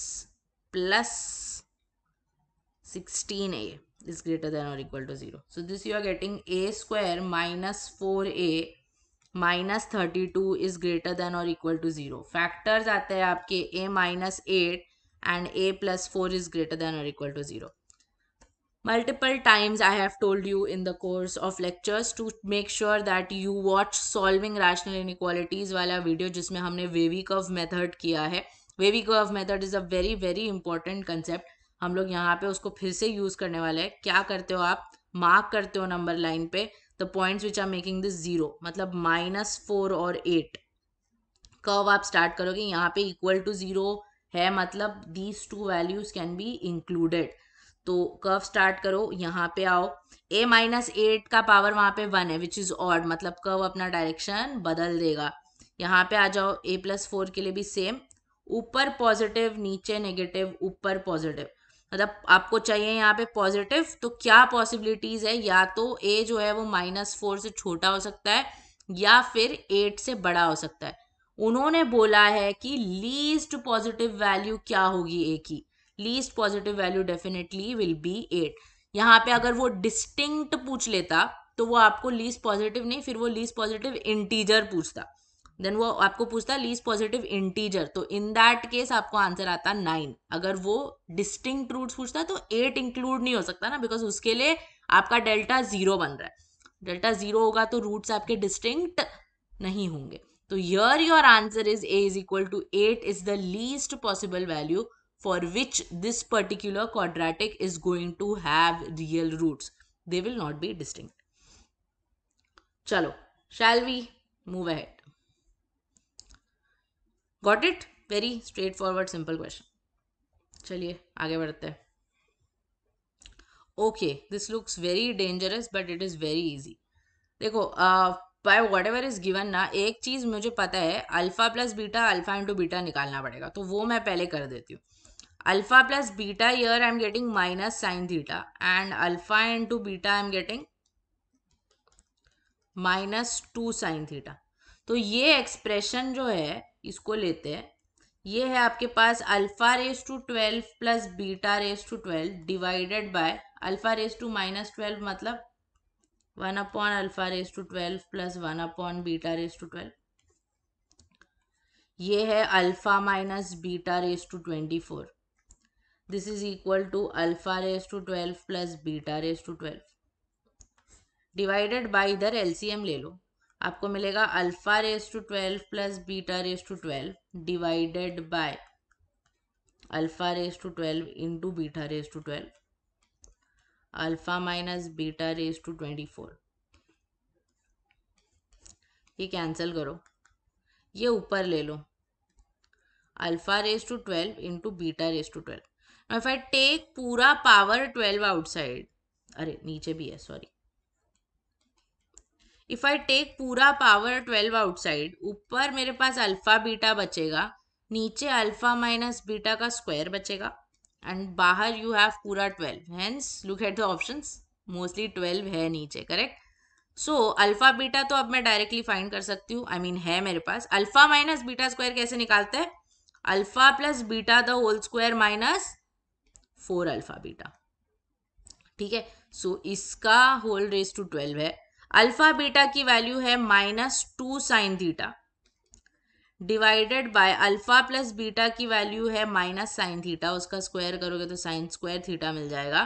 plus sixteen a is greater than और equal to zero so this you are getting a square minus four a minus thirty two is greater than और equal to zero factors आते हैं आपके a minus eight and a plus 4 is greater than or equal to 0. Multiple times I have told you in the course of lectures to make sure that you watch solving rational inequalities वाला video जिसमें हमने wavy curve method किया है wavy curve method is a very very important concept हम लोग यहाँ पे उसको फिर से यूज़ करने वाले हैं क्या करते हो आप मार्क करते हो नंबर लाइन पे the points which are making this zero मतलब माइनस फोर और एट कर्व आप स्टार्ट करोगे यहाँ पे इक्वल टू जीरो है मतलब these two values can be included तो कर्व स्टार्ट करो यहाँ पे आओ ए माइनस एट का पावर वहाँ पे वन है विच इज़ ऑड मतलब कर्व अपना डायरेक्शन बदल देगा यहाँ पे आ जाओ ए प्लस फोर के लिए भी सेम ऊपर पॉजिटिव नीचे नेगेटिव ऊपर पॉजिटिव मतलब आपको चाहिए यहाँ पे पॉजिटिव तो क्या पॉसिबिलिटीज़ है या तो ए जो है वो माइनस फोर से छोटा हो सकता है या फिर एट से बड़ा हो सकता है उन्होंने बोला है कि लीस्ट पॉजिटिव वैल्यू क्या होगी ए की least positive value definitely will be eight यहाँ पे अगर वो डिस्टिंक्ट पूछ लेता तो वो आपको लीस्ट पॉजिटिव नहीं फिर वो लीस्ट पॉजिटिव इंटीजर पूछता देन वो आपको पूछता लीस्ट पॉजिटिव इंटीजर तो इन दैट केस आपको आंसर आता नाइन अगर वो डिस्टिंक्ट रूट पूछता तो एट इंक्लूड नहीं हो सकता ना बिकॉज उसके लिए आपका डेल्टा जीरो बन रहा है डेल्टा जीरो होगा तो रूट्स आपके डिस्टिंक्ट नहीं होंगे So here your answer is a is equal to 8 is the least possible value for which this particular quadratic is going to have real roots. They will not be distinct. Chalo, shall we move ahead? Got it? Very straightforward, simple question. Chaliye, aage बढ़ते Okay, this looks very dangerous, but it is very easy. Dekho, uh, by whatever is given ना एक चीज़ मुझे पता है alpha plus beta alpha into beta निकालना पड़ेगा तो वो मैं पहले कर देती हूँ alpha plus beta here I am getting minus sine theta and alpha into beta I am getting minus two sine theta तो ये एक्सप्रेशन जो है इसको लेते हैं ये है आपके पास alpha raise to twelve plus beta race to twelve divided by alpha raise to minus twelve मतलब one upon alpha race to twelve plus one upon beta race to twelve ये है alpha minus beta race to twenty four this is equal to alpha race to twelve plus beta race to twelve divided by इधर LCM ले लो आपको मिलेगा alpha race to twelve plus beta race to twelve divided by alpha race to twelve into beta race to twelve alpha minus beta raise to twenty four ये cancel करो ये ऊपर ले लो alpha raise to twelve into beta raise to twelve if I take पूरा power twelve outside अरे नीचे भी है सॉरी इफ आई टेक पूरा पावर ट्वेल्व आउटसाइड ऊपर मेरे पास अल्फा बीटा बचेगा नीचे अल्फा माइनस बीटा का स्क्वायर बचेगा एंड बाहर यू हैव पूरा twelve hence look at the option mostly twelve है नीचे करेक्ट सो अल्फा बीटा तो अब मैं डायरेक्टली फाइंड कर सकती हूँ आई मीन है मेरे पास अल्फा माइनस बीटा स्क्वायर कैसे निकालते हैं alpha plus beta the whole square minus four alpha beta ठीक है सो इसका होल रेस टू ट्वेल्व है अल्फा बीटा की वैल्यू है minus two sine theta divided by alpha plus beta की वैल्यू है माइनस साइन थीटा उसका square करोगे तो साइन स्क्वायर थीटा मिल जाएगा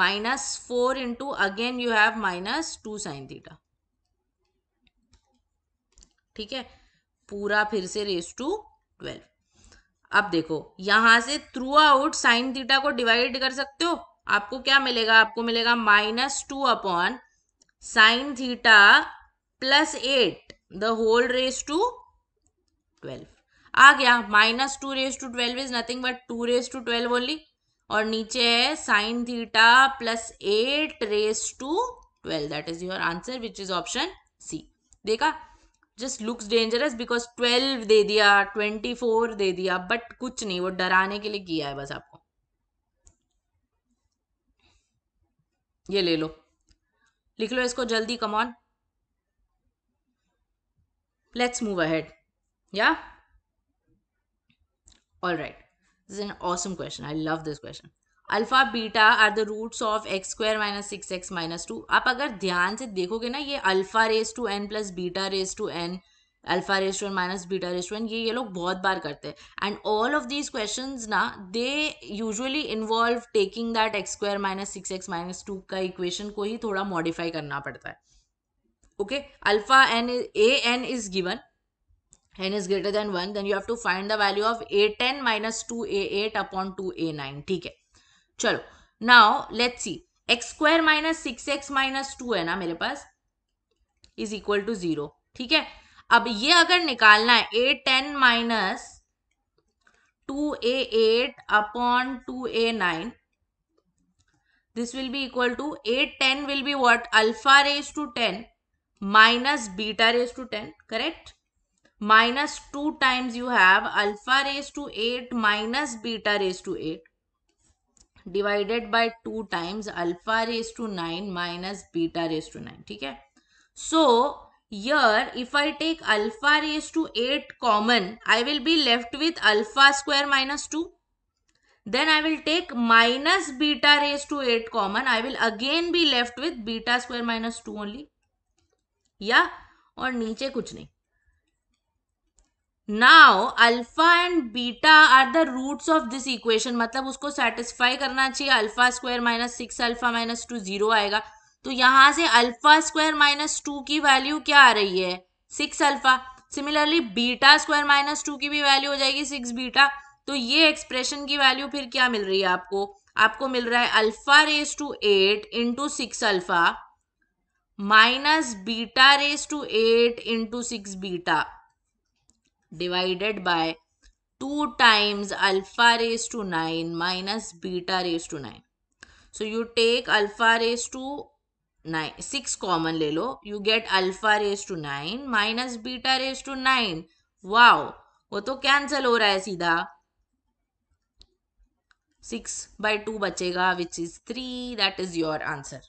minus four into again you have minus two sine theta ठीक है पूरा फिर से रेस टू ट्वेल्व अब देखो यहां से थ्रू आउट साइन थीटा को डिवाइड कर सकते हो आपको क्या मिलेगा आपको मिलेगा minus two upon sine theta plus eight the whole raise to twelve आ गया minus two raise to twelve is nothing but two raise to twelve only और नीचे है sine theta plus eight raise to twelve that is your answer which is option C देखा just looks dangerous because twelve दे दिया twenty four दे दिया but कुछ नहीं वो डराने के लिए किया है बस आपको ये ले लो लिख लो इसको जल्दी come on let's move ahead Yeah? All right. This is an awesome question. I love this question. Alpha beta are the roots of x square minus six x minus two आप अगर ध्यान से देखोगे ना ये alpha race to n plus beta race to n alpha race to n minus beta race to n ये ये लोग बहुत बार करते हैं and all of these question ना they usually involve taking that x square minus six x minus two का equation को ही थोड़ा मॉडिफाई करना पड़ता है okay alpha n a n is given n is greater than 1 then you have to find the value of a10 ten minus two a eight upon two a nine ठीक है चलो now let's see x square minus six x minus two है ना मेरे पास is equal to zero ठीक है अब ये अगर निकालना है a ten minus two a eight upon two a nine this will be equal to a10 will be what alpha raised to 10 minus beta raised to 10 correct minus two times you have alpha race to eight minus beta race to eight divided by two times alpha race to nine minus beta race to nine ठीक है so yeah if I take alpha race to eight common I will be left with alpha square minus two then I will take minus beta race to eight common I will again be left with beta square minus two only या और नीचे कुछ नहीं now alpha and beta are the roots of this equation मतलब उसको satisfy करना चाहिए alpha square minus six alpha minus two zero आएगा तो यहाँ से अल्फा स्क्वायर माइनस टू की वैल्यू क्या आ रही है six alpha similarly beta square minus two की भी वैल्यू हो जाएगी सिक्स बीटा तो ये एक्सप्रेशन की वैल्यू फिर क्या मिल रही है आपको आपको मिल रहा है alpha race to eight into six alpha minus beta race to eight into six beta divided by two times alpha race to nine minus beta race to nine so you take alpha race to nine six common ले लो you get alpha race to nine minus beta race to nine wow वो तो cancel हो रहा है सीधा six by two बचेगा which is three that is your answer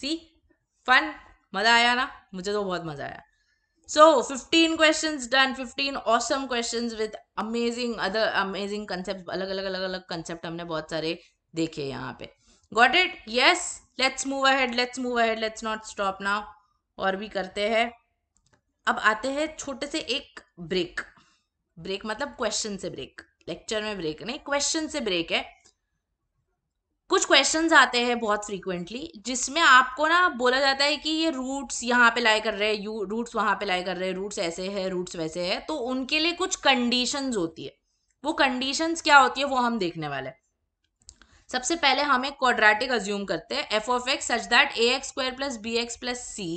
see fun मजा आया ना मुझे तो बहुत मजा आया So 15 questions done, 15 awesome questions with amazing other amazing concepts. alag alag alag alag concept humne bahut sare dekhe yahan pe Got it? Yes. Let's move ahead. Let's move ahead. Let's not stop now. aur bhi karte हैं ab aate हैं chote se ek break break matlab question se break lecture mein break nahi question se break hai कुछ questions आते हैं बहुत frequently जिसमें आपको ना बोला जाता है कि ये रूट्स यहाँ पे लाई कर रहे हैं यू रूट्स वहाँ पे लाए कर रहे हैं रूट्स ऐसे है रूट्स वैसे है तो उनके लिए कुछ कंडीशंस होती है वो कंडीशंस क्या होती है वो हम देखने वाले हैं सबसे पहले हम एक क्वाड्रेटिक अज्यूम करते हैं f of x such that a x square plus b x plus c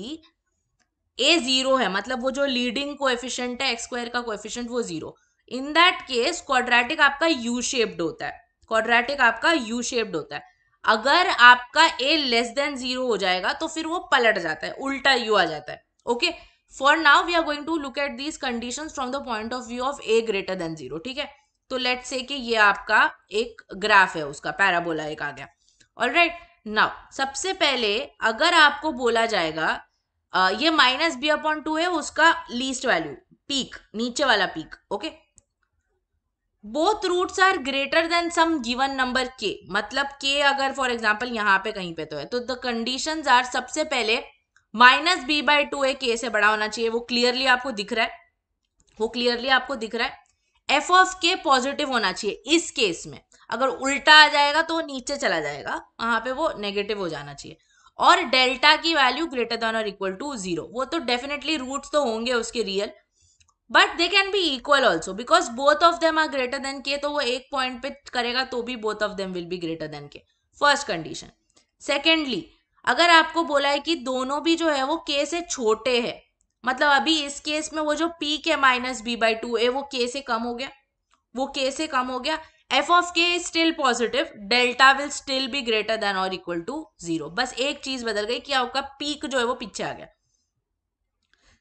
a zero है मतलब वो जो लीडिंग कोएफिशिएंट है एक्स स्क्वायर का कोएफिशिएंट वो zero in that case quadratic आपका यू शेप्ड होता है क्वाड्रेटिक आपका यू शेप्ड होता है अगर आपका ए लेस देन जीरो हो जाएगा तो फिर वो पलट जाता है उल्टा यू आ जाता है okay for now we are going to look at these condition from the point of view of a greater than zero ठीक है तो लेट से कि ये आपका एक ग्राफ है उसका पैराबोला एक आ गया ऑल राइट नाउ सबसे पहले अगर आपको बोला जाएगा आ, ये माइनस बी अपॉन टू है उसका लीस्ट वैल्यू पीक नीचे वाला peak okay okay? Both roots are greater than some given number k मतलब के अगर फॉर एग्जाम्पल यहाँ पे कहीं पे तो है तो द कंडीशन आर सबसे पहले minus b by two a k से बड़ा होना चाहिए वो क्लियरली आपको दिख रहा है वो क्लियरली आपको दिख रहा है एफ ऑफ के पॉजिटिव होना चाहिए इस केस में अगर उल्टा आ जाएगा तो नीचे चला जाएगा वहां पे वो नेगेटिव हो जाना चाहिए और डेल्टा की वैल्यू ग्रेटर देन और इक्वल टू जीरो वो तो डेफिनेटली रूट्स तो होंगे उसके real but they can be equal also because both of them are greater than k तो वो एक पॉइंट पे करेगा तो भी both of them will be greater than k first condition secondly अगर आपको बोला है कि दोनों भी जो है वो के से छोटे है मतलब अभी इस केस में वो जो peak minus b by two a वो के से कम हो गया वो के से कम हो गया f of k is still positive delta will still be greater than और इक्वल टू जीरो बस एक चीज बदल गई कि आपका पीक जो है वो पीछे आ गया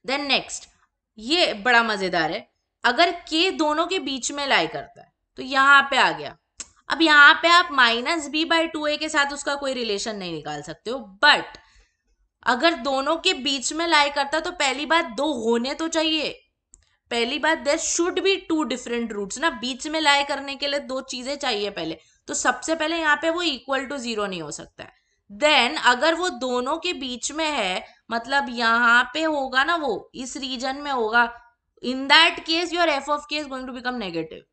देन नेक्स्ट ये बड़ा मजेदार है अगर के दोनों के बीच में लाई करता है तो यहाँ पे आ गया अब यहाँ पे आप minus b by two a k साथ उसका कोई रिलेशन नहीं निकाल सकते हो बट अगर दोनों के बीच में लाई करता तो पहली बात दो होने तो चाहिए पहली बात there should be two different roots ना बीच में लाई करने के लिए दो चीजें चाहिए पहले तो सबसे पहले यहाँ पे वो इक्वल टू जीरो नहीं हो सकता है देन अगर वो दोनों के बीच में है मतलब यहाँ पे होगा ना वो इस रीजन में होगा in that case your f of k is going to become negative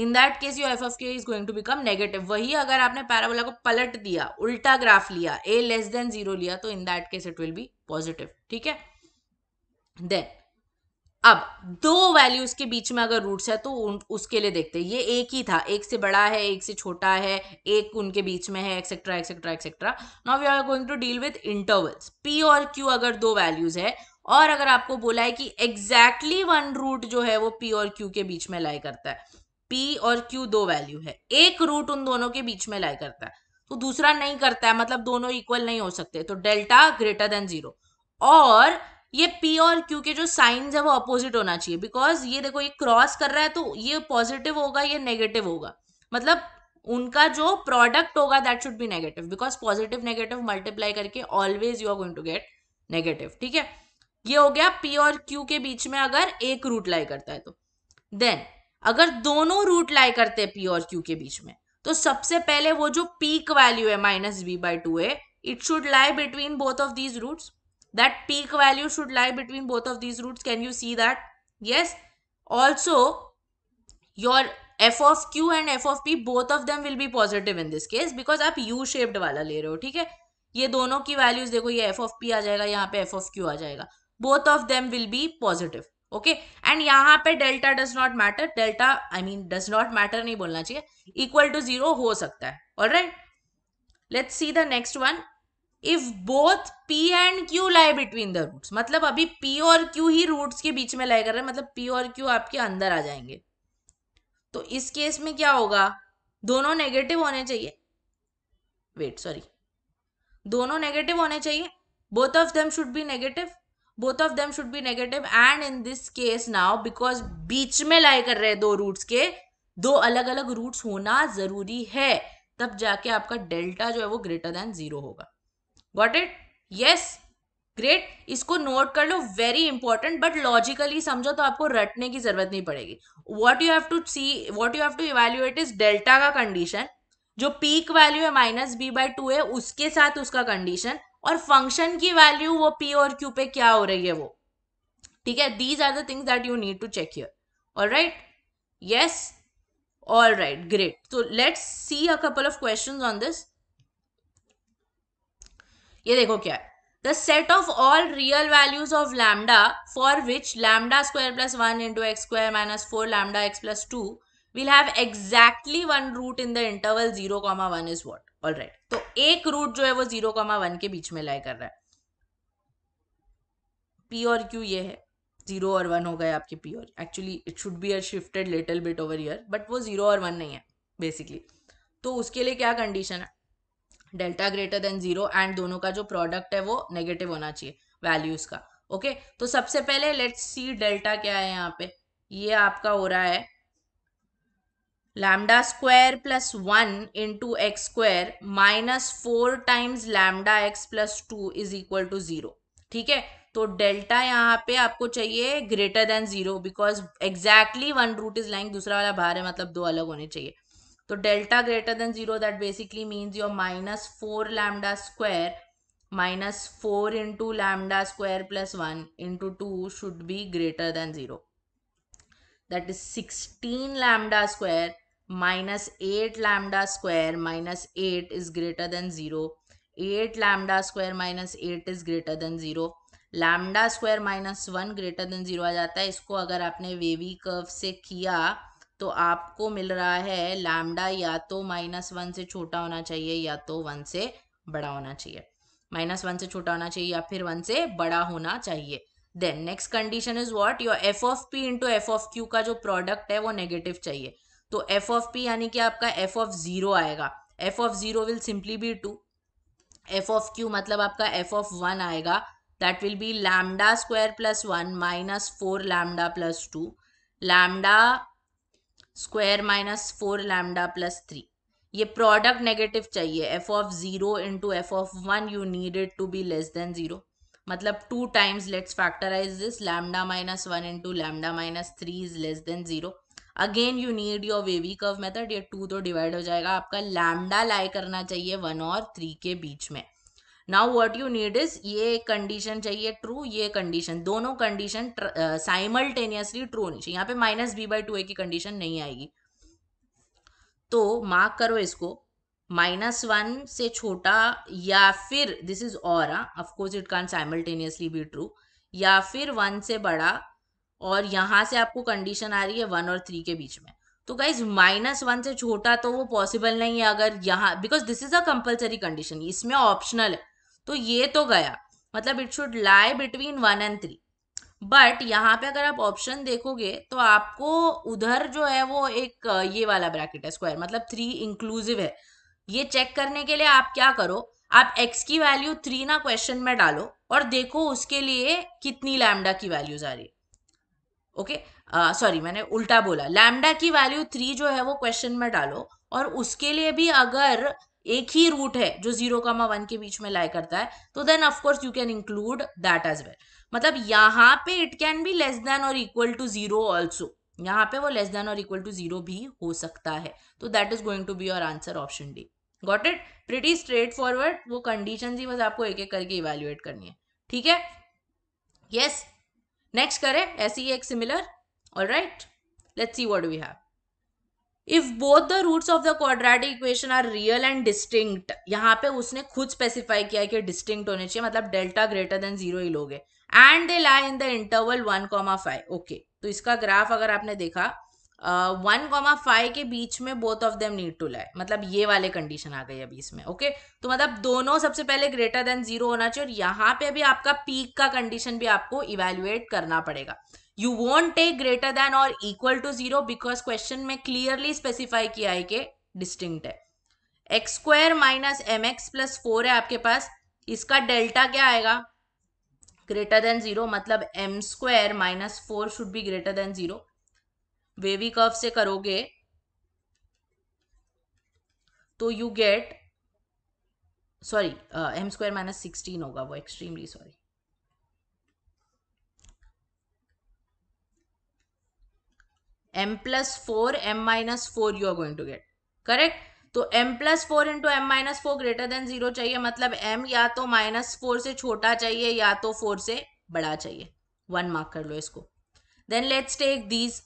in that case your f of k is going to become negative वही अगर आपने पैराबोला को पलट दिया उल्टा ग्राफ लिया ए लेस देन जीरो लिया तो in that case it will be positive ठीक है देन अब दो वैल्यूज के बीच में अगर रूट्स है तो उन उसके लिए देखते हैं ये एक ही था एक से बड़ा है एक से छोटा है एक उनके बीच में है etcetera etcetera etcetera now we are going to deal with intervals p और क्यू अगर दो वैल्यूज है और अगर आपको बोला है कि एग्जैक्टली वन रूट जो है वो पी और क्यू के बीच में लाई करता है पी और क्यू दो वैल्यू है एक रूट उन दोनों के बीच में लाई करता है तो दूसरा नहीं करता है मतलब दोनों इक्वल नहीं हो सकते तो डेल्टा ग्रेटर देन जीरो और ये पी और क्यू के जो साइंस है वो अपोजिट होना चाहिए बिकॉज ये देखो ये क्रॉस कर रहा है तो ये पॉजिटिव होगा ये नेगेटिव होगा मतलब उनका जो प्रोडक्ट होगा that should be negative because positive negative multiply करके always you are going to get negative ठीक है ये हो गया पी और क्यू के बीच में अगर एक रूट लाई करता है तो देन अगर दोनों रूट लाई करते हैं पी और क्यू के बीच में तो सबसे पहले वो जो पीक वैल्यू है माइनस बी बाई टू है it should lie between both of these roots that peak value should lie between both of these roots can you see that yes also your f of q and f of p both of them will be positive in this case because aap u shaped wala le rahe ho theek hai ye dono ki values dekho ye f of p aa jayega yahan pe f of q aa jayega both of them will be positive okay and यहाँ पे delta does not matter delta I mean does not matter नहीं बोलना चाहिए equal to zero हो सकता है alright let's see the next one if both p and q lie between the roots मतलब अभी पी और क्यू ही रूट्स के बीच में लाई कर रहे हैं मतलब पी और क्यू आपके अंदर आ जाएंगे तो इस केस में क्या होगा दोनों नेगेटिव होने चाहिए वेट सॉरी दोनों नेगेटिव होने चाहिए both of them should be negative both of them should be negative and in this case now because बीच में लाई कर रहे हैं दो रूट्स के दो अलग अलग रूट्स होना जरूरी है तब जाके आपका डेल्टा जो है वो ग्रेटर देन जीरो होगा गॉट इट यस ग्रेट इसको नोट कर लो वेरी इंपॉर्टेंट बट लॉजिकली समझो तो आपको रटने की जरूरत नहीं पड़ेगी what you have to see what you have to evaluate is delta का कंडीशन जो पीक वैल्यू है माइनस बी बाई टू है उसके साथ उसका कंडीशन और फंक्शन की वैल्यू वो पी और क्यू पे क्या हो रही है वो ठीक है these are the things that you need to check your all right yes all right great तो let's see a couple of question on this ये देखो क्या है the set of all real values of lambda for which lambda square plus one into x square minus four lambda x plus two will have exactly one root in the interval zero comma one is what all right तो एक root जो है वो zero comma one के बीच में lie कर रहा है पी और क्यू ये है जीरो और वन हो गए आपके पी और actually it should be are shifted little bit over here but वो जीरो और वन नहीं है बेसिकली तो उसके लिए क्या कंडीशन है delta greater than zero and दोनों का जो प्रोडक्ट है वो नेगेटिव होना चाहिए वैल्यूज का ओके okay? तो सबसे पहले लेट्स सी डेल्टा क्या है यहाँ पे ये आपका हो रहा है lambda square plus one into x square minus four times lambda x plus two is equal to zero ठीक है तो डेल्टा यहाँ पे आपको चाहिए greater than zero because exactly one root is lying दूसरा वाला बाहर है मतलब दो अलग होने चाहिए तो delta greater than zero that basically means your minus four lambda square minus four into lambda square plus one into two should be greater than zero that is sixteen lambda square minus eight lambda square minus eight is greater than zero eight lambda square minus eight is greater than zero lambda square minus one greater than zero आ जाता है इसको अगर आपने wavy curve से किया तो आपको मिल रहा है लैमडा या तो माइनस वन से छोटा होना चाहिए या तो वन से बड़ा होना चाहिए माइनस वन से छोटा होना चाहिए या फिर वन से बड़ा होना चाहिए then next condition is what your f of p into f of q का जो प्रोडक्ट है वो नेगेटिव चाहिए तो एफ ऑफ पी यानी कि आपका एफ ऑफ जीरो आएगा f of zero will simply be two f of q मतलब आपका एफ ऑफ वन आएगा that will be lambda square plus one minus four lambda plus two lambda square minus four lambda plus three ये product negative चाहिए f of zero into f of one you needed to be less than zero मतलब two times let's factorise this lambda minus one into lambda minus three is less than zero again you need your wavy curve method ये two तो divide हो जाएगा आपका lambda लाई करना चाहिए one और three के बीच में now what you need is ये कंडीशन चाहिए ट्रू ये कंडीशन दोनों कंडीशन साइमल्टेनियसली ट्रू होनी चाहिए यहाँ पे minus b by two a की कंडीशन नहीं आएगी तो मार्क करो इसको माइनस वन से छोटा या फिर दिस इज और of course it can simultaneously be true या फिर वन से बड़ा और यहां से आपको कंडीशन आ रही है वन और थ्री के बीच में तो गाइज माइनस वन से छोटा तो वो पॉसिबल नहीं है अगर यहाँ because this is a compulsory condition इसमें ऑप्शनल है तो ये तो गया मतलब it should lie between one and three but यहाँ पे अगर आप ऑप्शन देखोगे तो आपको उधर जो है वो एक ये वाला ब्रैकेट है स्क्वायर मतलब थ्री इंक्लूसिव है ये चेक करने के लिए आप क्या करो आप एक्स की वैल्यू थ्री ना क्वेश्चन में डालो और देखो उसके लिए कितनी लैमडा की वैल्यूज आ रही है ओके सॉरी मैंने उल्टा बोला लैमडा की वैल्यू थ्री जो है वो क्वेश्चन में डालो और उसके लिए भी अगर एक ही रूट है जो जीरो कामा वन के बीच में लाई करता है तो then of course you can include that as well मतलब यहाँ पे it can be less than और इक्वल टू जीरो ऑल्सो यहाँ पे वो लेस देन और इक्वल टू जीरो भी हो सकता है तो that is going to be your answer option D got it pretty straightforward वो कंडीशन ही बस आपको एक एक करके इवेल्युएट करनी है ठीक है यस नेक्स्ट करें ऐसी एक similar all right let's see what we have if both the roots of the quadratic equation are real and distinct यहाँ पे उसने खुद स्पेसिफाई किया कि डिस्टिंक्ट होने चाहिए मतलब डेल्टा ग्रेटर देन जीरो ही लोगे and they lie in the interval one comma five okay तो इसका ग्राफ अगर आपने देखा वन कॉमा फाइव के बीच में both of them need to lie मतलब ये वाले कंडीशन आ गई अभी इसमें ओके okay? तो मतलब दोनों सबसे पहले ग्रेटर देन जीरो होना चाहिए और यहाँ पे भी आपका पीक का कंडीशन भी आपको इवेल्युएट करना पड़ेगा you won't take greater than और equal to zero because question में क्लियरली स्पेसिफाई किया है कि डिस्टिंक्ट है x square minus m x plus four है आपके पास इसका डेल्टा क्या आएगा ग्रेटर देन जीरो मतलब m square minus four should be greater than zero wavy curve से करोगे तो you get sorry m square minus sixteen होगा वो extremely sorry m plus 4 m minus 4 you are going to get correct तो m plus four into m minus four greater than zero चाहिए मतलब m या तो माइनस फोर से छोटा चाहिए या तो फोर से बड़ा चाहिए वन मार्क कर लो इसको then let's take these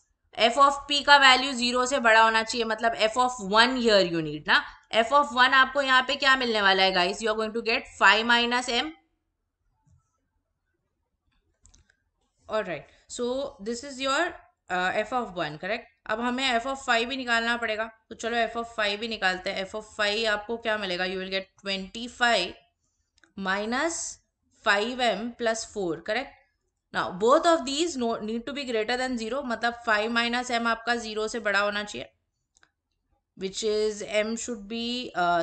f of p का वैल्यू जीरो से बड़ा होना चाहिए मतलब f of one here you need ना एफ ऑफ वन आपको यहाँ पे क्या मिलने वाला है guys you are going to get five minus m और right so this is your f of one correct अब हमें एफ ऑफ फाइव भी निकालना पड़ेगा तो चलो एफ ऑफ फाइव भी निकालते हैं एफ ऑफ फाइव आपको क्या मिलेगा you will get twenty five minus five m plus four correct ना both of these no need to be greater than zero मतलब फाइव माइनस एम आपका जीरो से बड़ा होना चाहिए which is m should be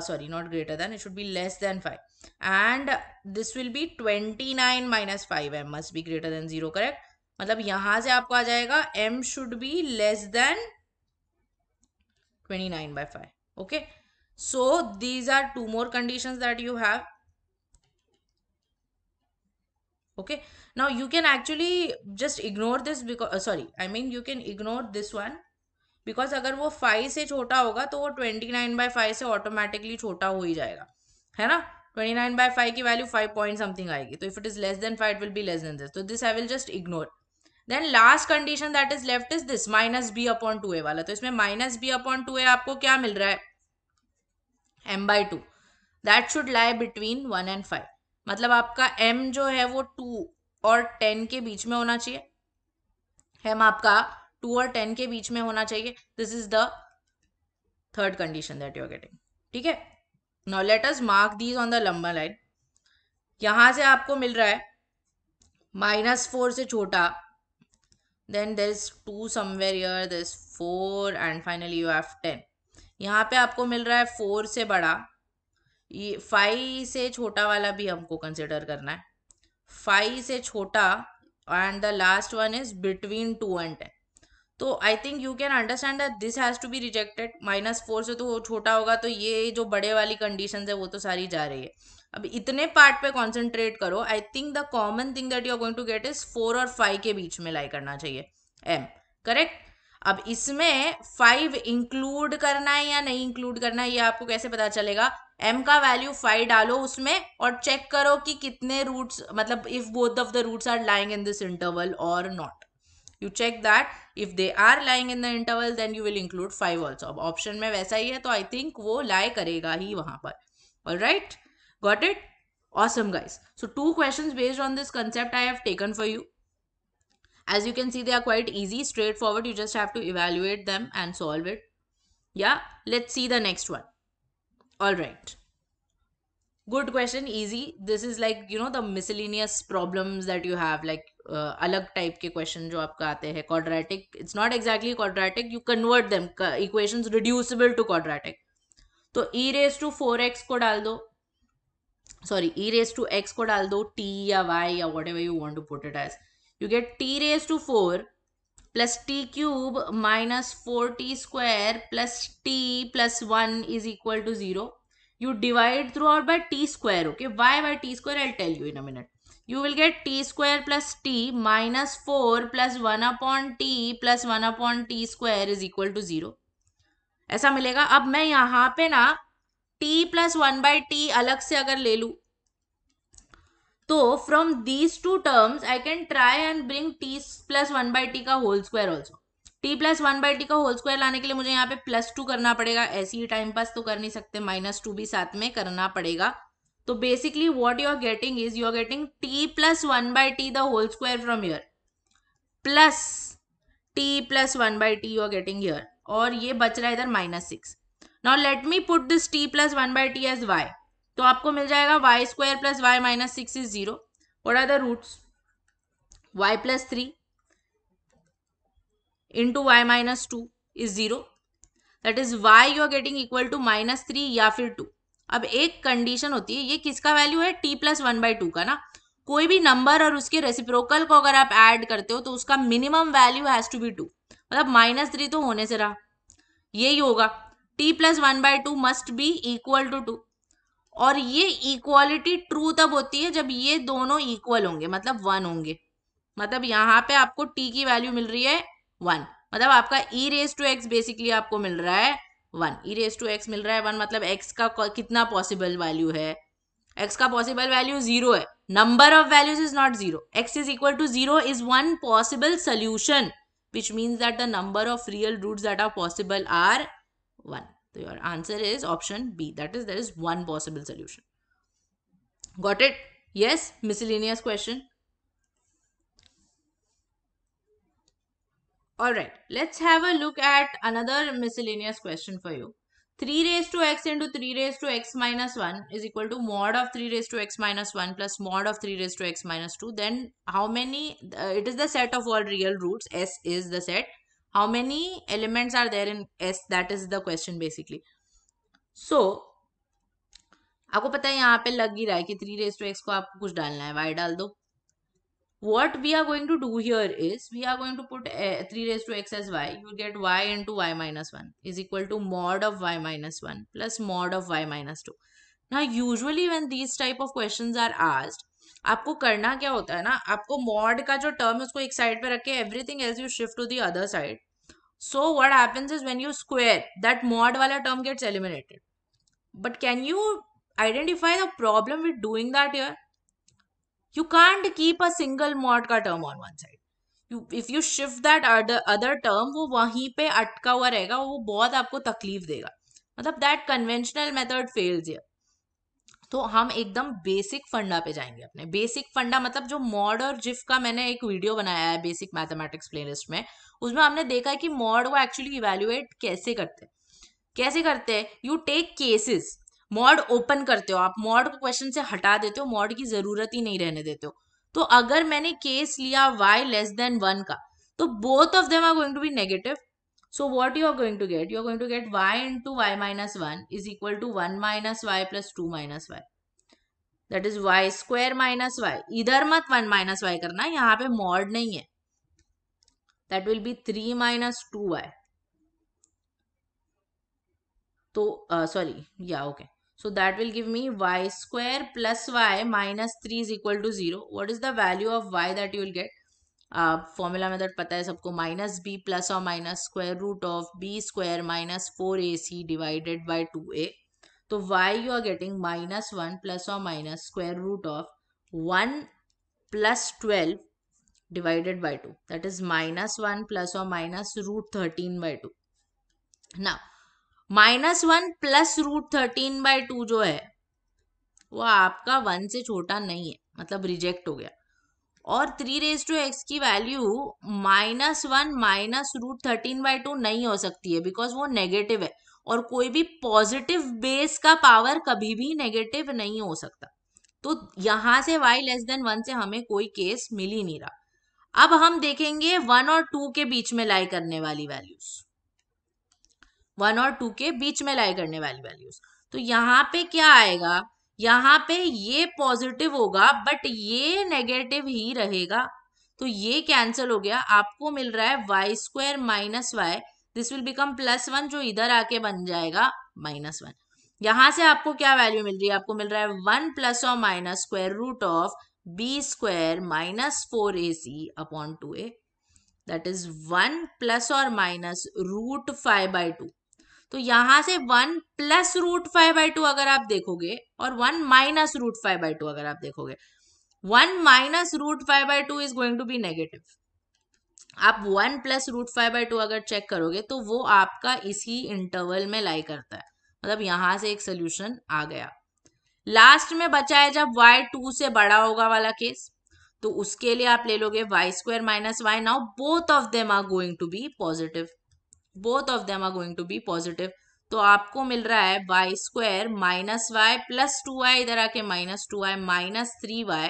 sorry not greater than it should be less than five and this will be twenty nine minus five m must be greater than zero correct मतलब यहां से आपको आ जाएगा m should be less than twenty nine by five okay so these are two more condition that you have okay now you can actually just ignore this because sorry I mean you can ignore this one because अगर वो five से छोटा होगा तो वो twenty nine by five से automatically छोटा हो ही जाएगा है ना ट्वेंटी नाइन बाई फाइव की वैल्यू फाइव पॉइंट समथिंग आएगी तो if it is less than five it will be less than this तो this I will just ignore then last condition that is left is this minus b upon two a वाला तो इसमें minus b upon two a आपको क्या मिल रहा है m by two that should lie between one and five मतलब आपका एम जो है वो टू और टेन के बीच में होना चाहिए एम आपका टू और टेन के बीच में होना चाहिए this is the third condition that you are getting ठीक है now let us mark these on the लंबा लाइन यहां से आपको मिल रहा है माइनस फोर से छोटा then there is two somewhere here there is four and finally you have ten यहाँ पे आपको मिल रहा है फोर से बड़ा ये फाइव से छोटा वाला भी हमको कंसिडर करना है फाइव से छोटा and the last one is between two and ten तो I think you can understand that this has to be rejected minus four से तो वो छोटा होगा तो ये जो बड़े वाली कंडीशन है वो तो सारी जा रही है अब इतने पार्ट पे कॉन्सेंट्रेट करो I think the common thing that you are going to get is four और फाइव के बीच में लाई करना चाहिए एम करेक्ट अब इसमें फाइव इंक्लूड करना है या नहीं इंक्लूड करना है ये आपको कैसे पता चलेगा एम का वैल्यू फाइव डालो उसमें और चेक करो कि कितने रूट्स मतलब if both of the roots are lying in this interval और not You check that if they are lying in the interval, then you will include five also. Option option में वैसा ही है तो I think वो लाई करेगा ही वहां पर All right, got it? awesome guys so two questions based on this concept i have taken for you as you can see they are quite easy straightforward you just have to evaluate them and solve it yeah let's see the next one all right good question easy this is like you know the miscellaneous problems that you have like अलग type के question जो आपका आते हैं quadratic it's not exactly quadratic you convert them equations reducible to quadratic तो e raise to four x को डाल दो sorry e raise to x को डाल दो टी या वाई या whatever you want to put it as you get t raise to four plus t cube minus four t square plus t plus one is equal to zero you divide throughout by t square okay y by t square I tell you in a minute you will get t square plus t minus four plus one upon t plus one upon t square is equal to zero ऐसा मिलेगा अब मैं यहां पे ना t plus one by t अलग से अगर ले लू तो from these two terms I can try and bring T plus one by t का whole square also t plus one by t का होल स्क्वायर लाने के लिए मुझे यहाँ पे प्लस टू करना पड़ेगा ऐसे ही टाइम पास तो कर नहीं सकते माइनस टू भी साथ में करना पड़ेगा So basically what you are getting is you are getting t plus 1 by t the whole square from here plus t plus 1 by t you are getting here or ye bach either minus 6. Now let me put this t plus 1 by t as y. So aapko mil jayega y square plus y minus 6 is 0. What are the roots? y plus 3 into y minus 2 is 0. That is y you are getting equal to minus 3 ya 2. अब एक condition होती है ये किसका value है t plus one by two का ना कोई भी नंबर और उसके रेसिप्रोकल को अगर आप ऐड करते हो तो उसका minimum value has to B two मतलब माइनस थ्री तो होने से रहा यही होगा t plus one by two must be equal to two और ये इक्वालिटी ट्रू तब होती है जब ये दोनों इक्वल होंगे मतलब वन होंगे मतलब यहाँ पे आपको टी की वैल्यू मिल रही है वन मतलब आपका e raise to x basically आपको मिल रहा है one e raise to x मिल रहा है वन मतलब एक्स का कितना पॉसिबल वैल्यू है एक्स का पॉसिबल वैल्यू जीरो है number of values is not zero x is equal to zero is one possible solution which means that the number of real root that are possible are one तो your answer is option B that is there is one possible solution got it yes miscellaneous question All right, let's have a look at another miscellaneous question for you. 3 raised to x into 3 raised to x minus 1 is equal to mod of 3 raised to x minus 1 plus mod of 3 raised to x minus 2. Then how many, uh, it is the set of all real roots. S is the set. How many elements are there in S? That is the question basically. So, आपको पता है यहाँ पे लग ही रहा है कि three race to x को आपको कुछ डालना है वाई डाल दो what we are going to do here is we are going to put eh, 3 raised to x as y you get y into y minus 1 is equal to mod of y minus 1 plus mod of y minus 2 now usually when these type of questions are asked आपको करना क्या होता है ना आपको mod का जो term है उसको एक side पे रखके everything else you shift to the other side so what happens is when you square that mod वाला term gets eliminated but can you identify the problem with doing that here you can't keep a single mod का term on one side if you shift that other term वो वहीं पे अटका हुआ रहेगा वो बहुत आपको तकलीफ देगा मतलब that conventional method fails here तो हम एकदम बेसिक फंडा पे जाएंगे अपने बेसिक फंडा मतलब जो मॉड और जिफ का मैंने एक वीडियो बनाया है बेसिक मैथमेटिक्स प्लेलिस्ट में उसमें हमने देखा है कि मॉड को एक्चुअली इवेल्युएट कैसे करते हैं कैसे करते हैं you take cases mod open करते हो आप मॉड को क्वेश्चन से हटा देते हो मॉड की जरूरत ही नहीं रहने देते हो तो अगर मैंने केस लिया वाई लेस देन वन का तो both of them are going to be negative so what you are going to get you are going to get y into y minus one is equal to one minus y plus two minus y that is y square minus y इधर मत one minus Y करना यहाँ पे mod नहीं है that will be three minus two y तो sorry या okay So that will give me y square plus y minus 3 is equal to 0. What is the value of y that you will get? Formula uh, method पता है सबको minus b plus और minus square root of b square minus four a c divided by two a तो why you are getting minus one plus और minus square root of one plus twelve divided by two that is minus one plus और minus root thirteen by two now minus one plus root thirteen by two जो है वो आपका one से छोटा नहीं है मतलब रिजेक्ट हो गया और थ्री रेज टू एक्स की value minus one minus root thirteen by two नहीं हो सकती है बिकॉज वो नेगेटिव है और कोई भी पॉजिटिव बेस का पावर कभी भी नेगेटिव नहीं हो सकता तो यहां से वाई लेस देन वन से हमें कोई केस मिल ही नहीं रहा अब हम देखेंगे वन और टू के बीच में लाई करने वाली वैल्यूज वन और टू के बीच में लाई करने वाली वैल्यूज तो यहाँ पे क्या आएगा यहाँ पे ये पॉजिटिव होगा बट ये नेगेटिव ही रहेगा तो ये कैंसिल हो गया आपको मिल रहा है y square minus y this will become plus one जो इधर आके बन जाएगा माइनस वन यहां से आपको क्या वैल्यू मिल रही है आपको मिल रहा है वन प्लस और minus square root of b square minus four a c upon two a that is one plus और minus root five by two तो यहां से one plus root five by two अगर आप देखोगे और one minus root five by two अगर आप देखोगे one minus root five by two is going to be negative आप one plus root five by two अगर चेक करोगे तो वो आपका इसी इंटरवल में लाई करता है मतलब यहां से एक सोल्यूशन आ गया लास्ट में बचा है जब वाई टू से बड़ा होगा वाला केस तो उसके लिए आप ले लोगे y square minus y now both of them are going to be positive both of them are going to be positive तो आपको मिल रहा है y square minus y plus two i इधर आके minus two i minus three y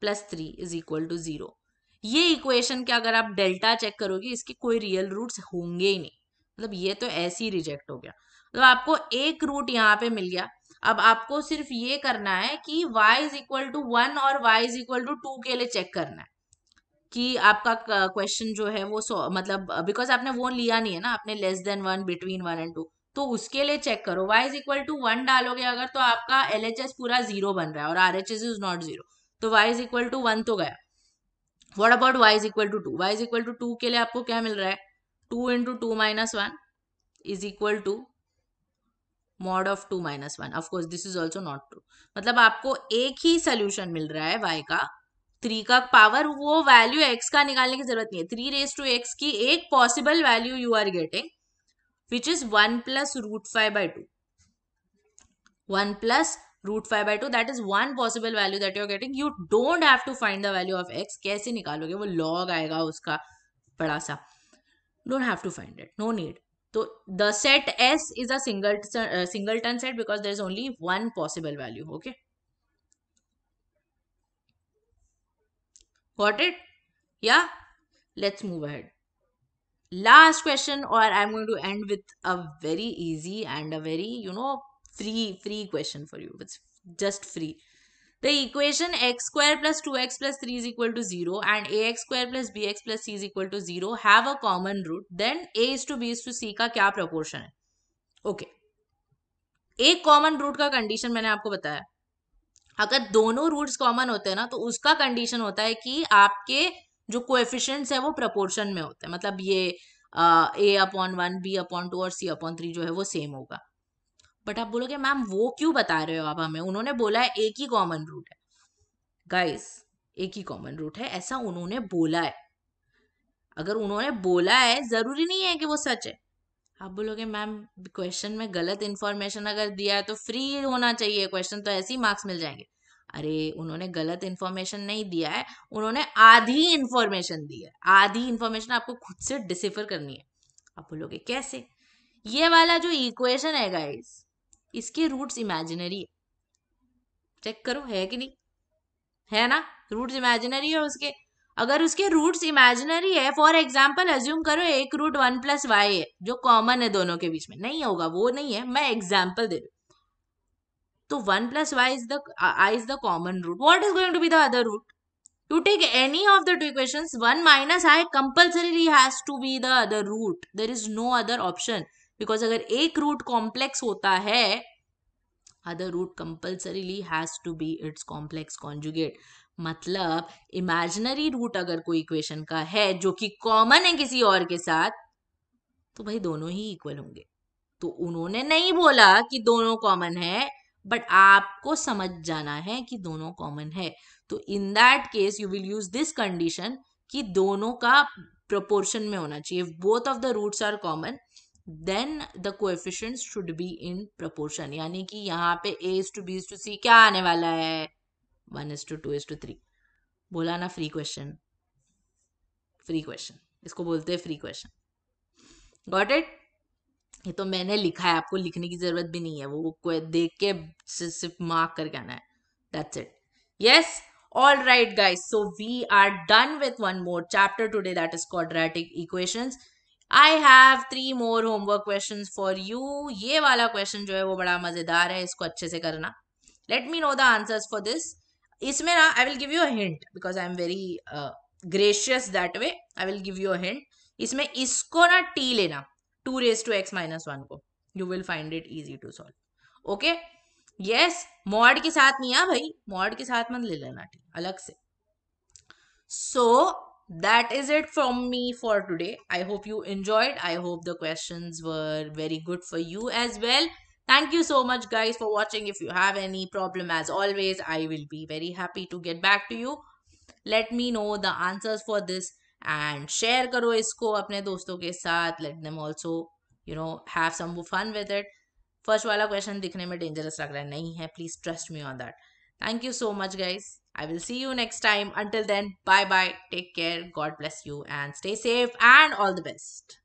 plus three is equal to zero ये equation के अगर आप डेल्टा चेक करोगे इसके कोई रियल रूट्स होंगे ही नहीं मतलब ये तो ऐसे ही रिजेक्ट हो गया मतलब आपको एक रूट यहाँ पे मिल गया अब आपको सिर्फ ये करना है कि y is equal to one और y is equal to two के लिए चेक करना है कि आपका क्वेश्चन जो है वो सो मतलब बिकॉज आपने वो लिया नहीं है ना आपने less than one between one and two तो उसके लिए चेक करो y is equal to one डालोगे अगर तो आपका एल एच एस पूरा जीरो बन रहा है और R H S is not zero तो y is equal to one तो गया what about y is equal to two y is equal to two के लिए आपको क्या मिल रहा है two into two minus one is equal to mod of two minus one of course this is also not true मतलब आपको एक ही सोल्यूशन मिल रहा है वाई का थ्री का पावर वो वैल्यू एक्स का निकालने की जरूरत नहीं है थ्री रेस टू एक्स की एक possible value you are getting which is one plus root five by two one plus root five by two that is one possible value that you are getting you don't have to find the value of x कैसे निकालोगे वो log आएगा उसका बड़ा सा don't have to find it no need तो the set s is a singleton set because there is only one possible value okay Got it? Yeah? Let's move ahead. Last question, or I'm going to end with a very easy and a very, you know, free, free question for you. It's just free. The equation x square plus 2x plus 3 is equal to 0 and ax square plus bx plus c is equal to 0 have a common root. Then a is to b is to c ka kya proportion hai Okay. एक common root का condition मैंने आपको बताया. अगर दोनों roots common होते हैं ना तो उसका कंडीशन होता है कि आपके जो कोएफिशिएंट्स है वो प्रपोर्शन में होते हैं मतलब ये a upon one b upon two और सी अपॉन थ्री जो है वो सेम होगा बट आप बोलोगे मैम वो क्यों बता रहे हो आप हमें उन्होंने बोला है एक ही कॉमन रूट है गाइस एक ही कॉमन रूट है ऐसा उन्होंने बोला है अगर उन्होंने बोला है जरूरी नहीं है कि वो सच है आप बोलोगे मैम क्वेश्चन में गलत इन्फॉर्मेशन अगर दिया है तो फ्री होना चाहिए क्वेश्चन तो ऐसे ही मार्क्स मिल जाएंगे अरे उन्होंने गलत इन्फॉर्मेशन नहीं दिया है उन्होंने आधी इन्फॉर्मेशन दी है आधी इन्फॉर्मेशन आपको खुद से डिसिफर करनी है आप बोलोगे कैसे ये वाला जो इक्वेशन है गाइस इसके रूट्स इमेजिनरी है चेक करो है कि नहीं है ना रूट्स इमेजिनरी है उसके अगर उसके रूट्स इमेजिनरी है फॉर एग्जाम्पल अज्यूम करो एक रूट वन प्लस वाई है जो कॉमन है दोनों के बीच में नहीं होगा वो नहीं है मैं एग्जाम्पल दे रही तो one plus y is the i is the common root what is going to be the other root to take any of the two equation one minus i compulsorily has to be the other root there is no other option because अगर एक root complex होता है other root compulsorily has to be it's complex conjugate मतलब imaginary root अगर कोई equation का है जो कि कॉमन है किसी और के साथ तो भाई दोनों ही इक्वल होंगे तो उन्होंने नहीं बोला कि दोनों कॉमन है बट आपको समझ जाना है कि दोनों कॉमन है तो in that case you will use this condition कि दोनों का प्रोपोर्शन में होना चाहिए if both of the roots are common then the coefficients should be in proportion यानी कि यहाँ पे a two B two c क्या आने वाला है one as two two as two three बोला ना फ्री क्वेश्चन फ्री क्वेश्चन इसको बोलते हैं फ्री क्वेश्चन गॉट इट ये तो मैंने लिखा है आपको लिखने की जरूरत भी नहीं है वो देख के सिर्फ मार्क करके आना है that's it yes all right guys so we are done with one more chapter today that is quadratic equation I have three more homework question for you ये वाला क्वेश्चन जो है वो बड़ा मजेदार है इसको अच्छे से करना let me know the answers for this इसमें ना I will give you hint because I am very gracious that way I will give you hint इसमें इसको ना टी लेना two raise to x minus one को you will find it easy to solve okay yes mod के साथ नहीं आ हाँ भाई मॉड के साथ मत ले लेना टी अलग से so that is it from me for today I hope you enjoyed I hope the question were very good for you as well Thank you so much, guys, for watching. If you have any problem, as always, I will be very happy to get back to you. Let me know the answers for this and share karo isko apne doston ke saath. Let them also, you know, have some fun with it. First wala question dikhne mein dangerous lag raha nahi hai. Please trust me on that. Thank you so much, guys. I will see you next time. Until then, bye bye. Take care. God bless you and stay safe and all the best.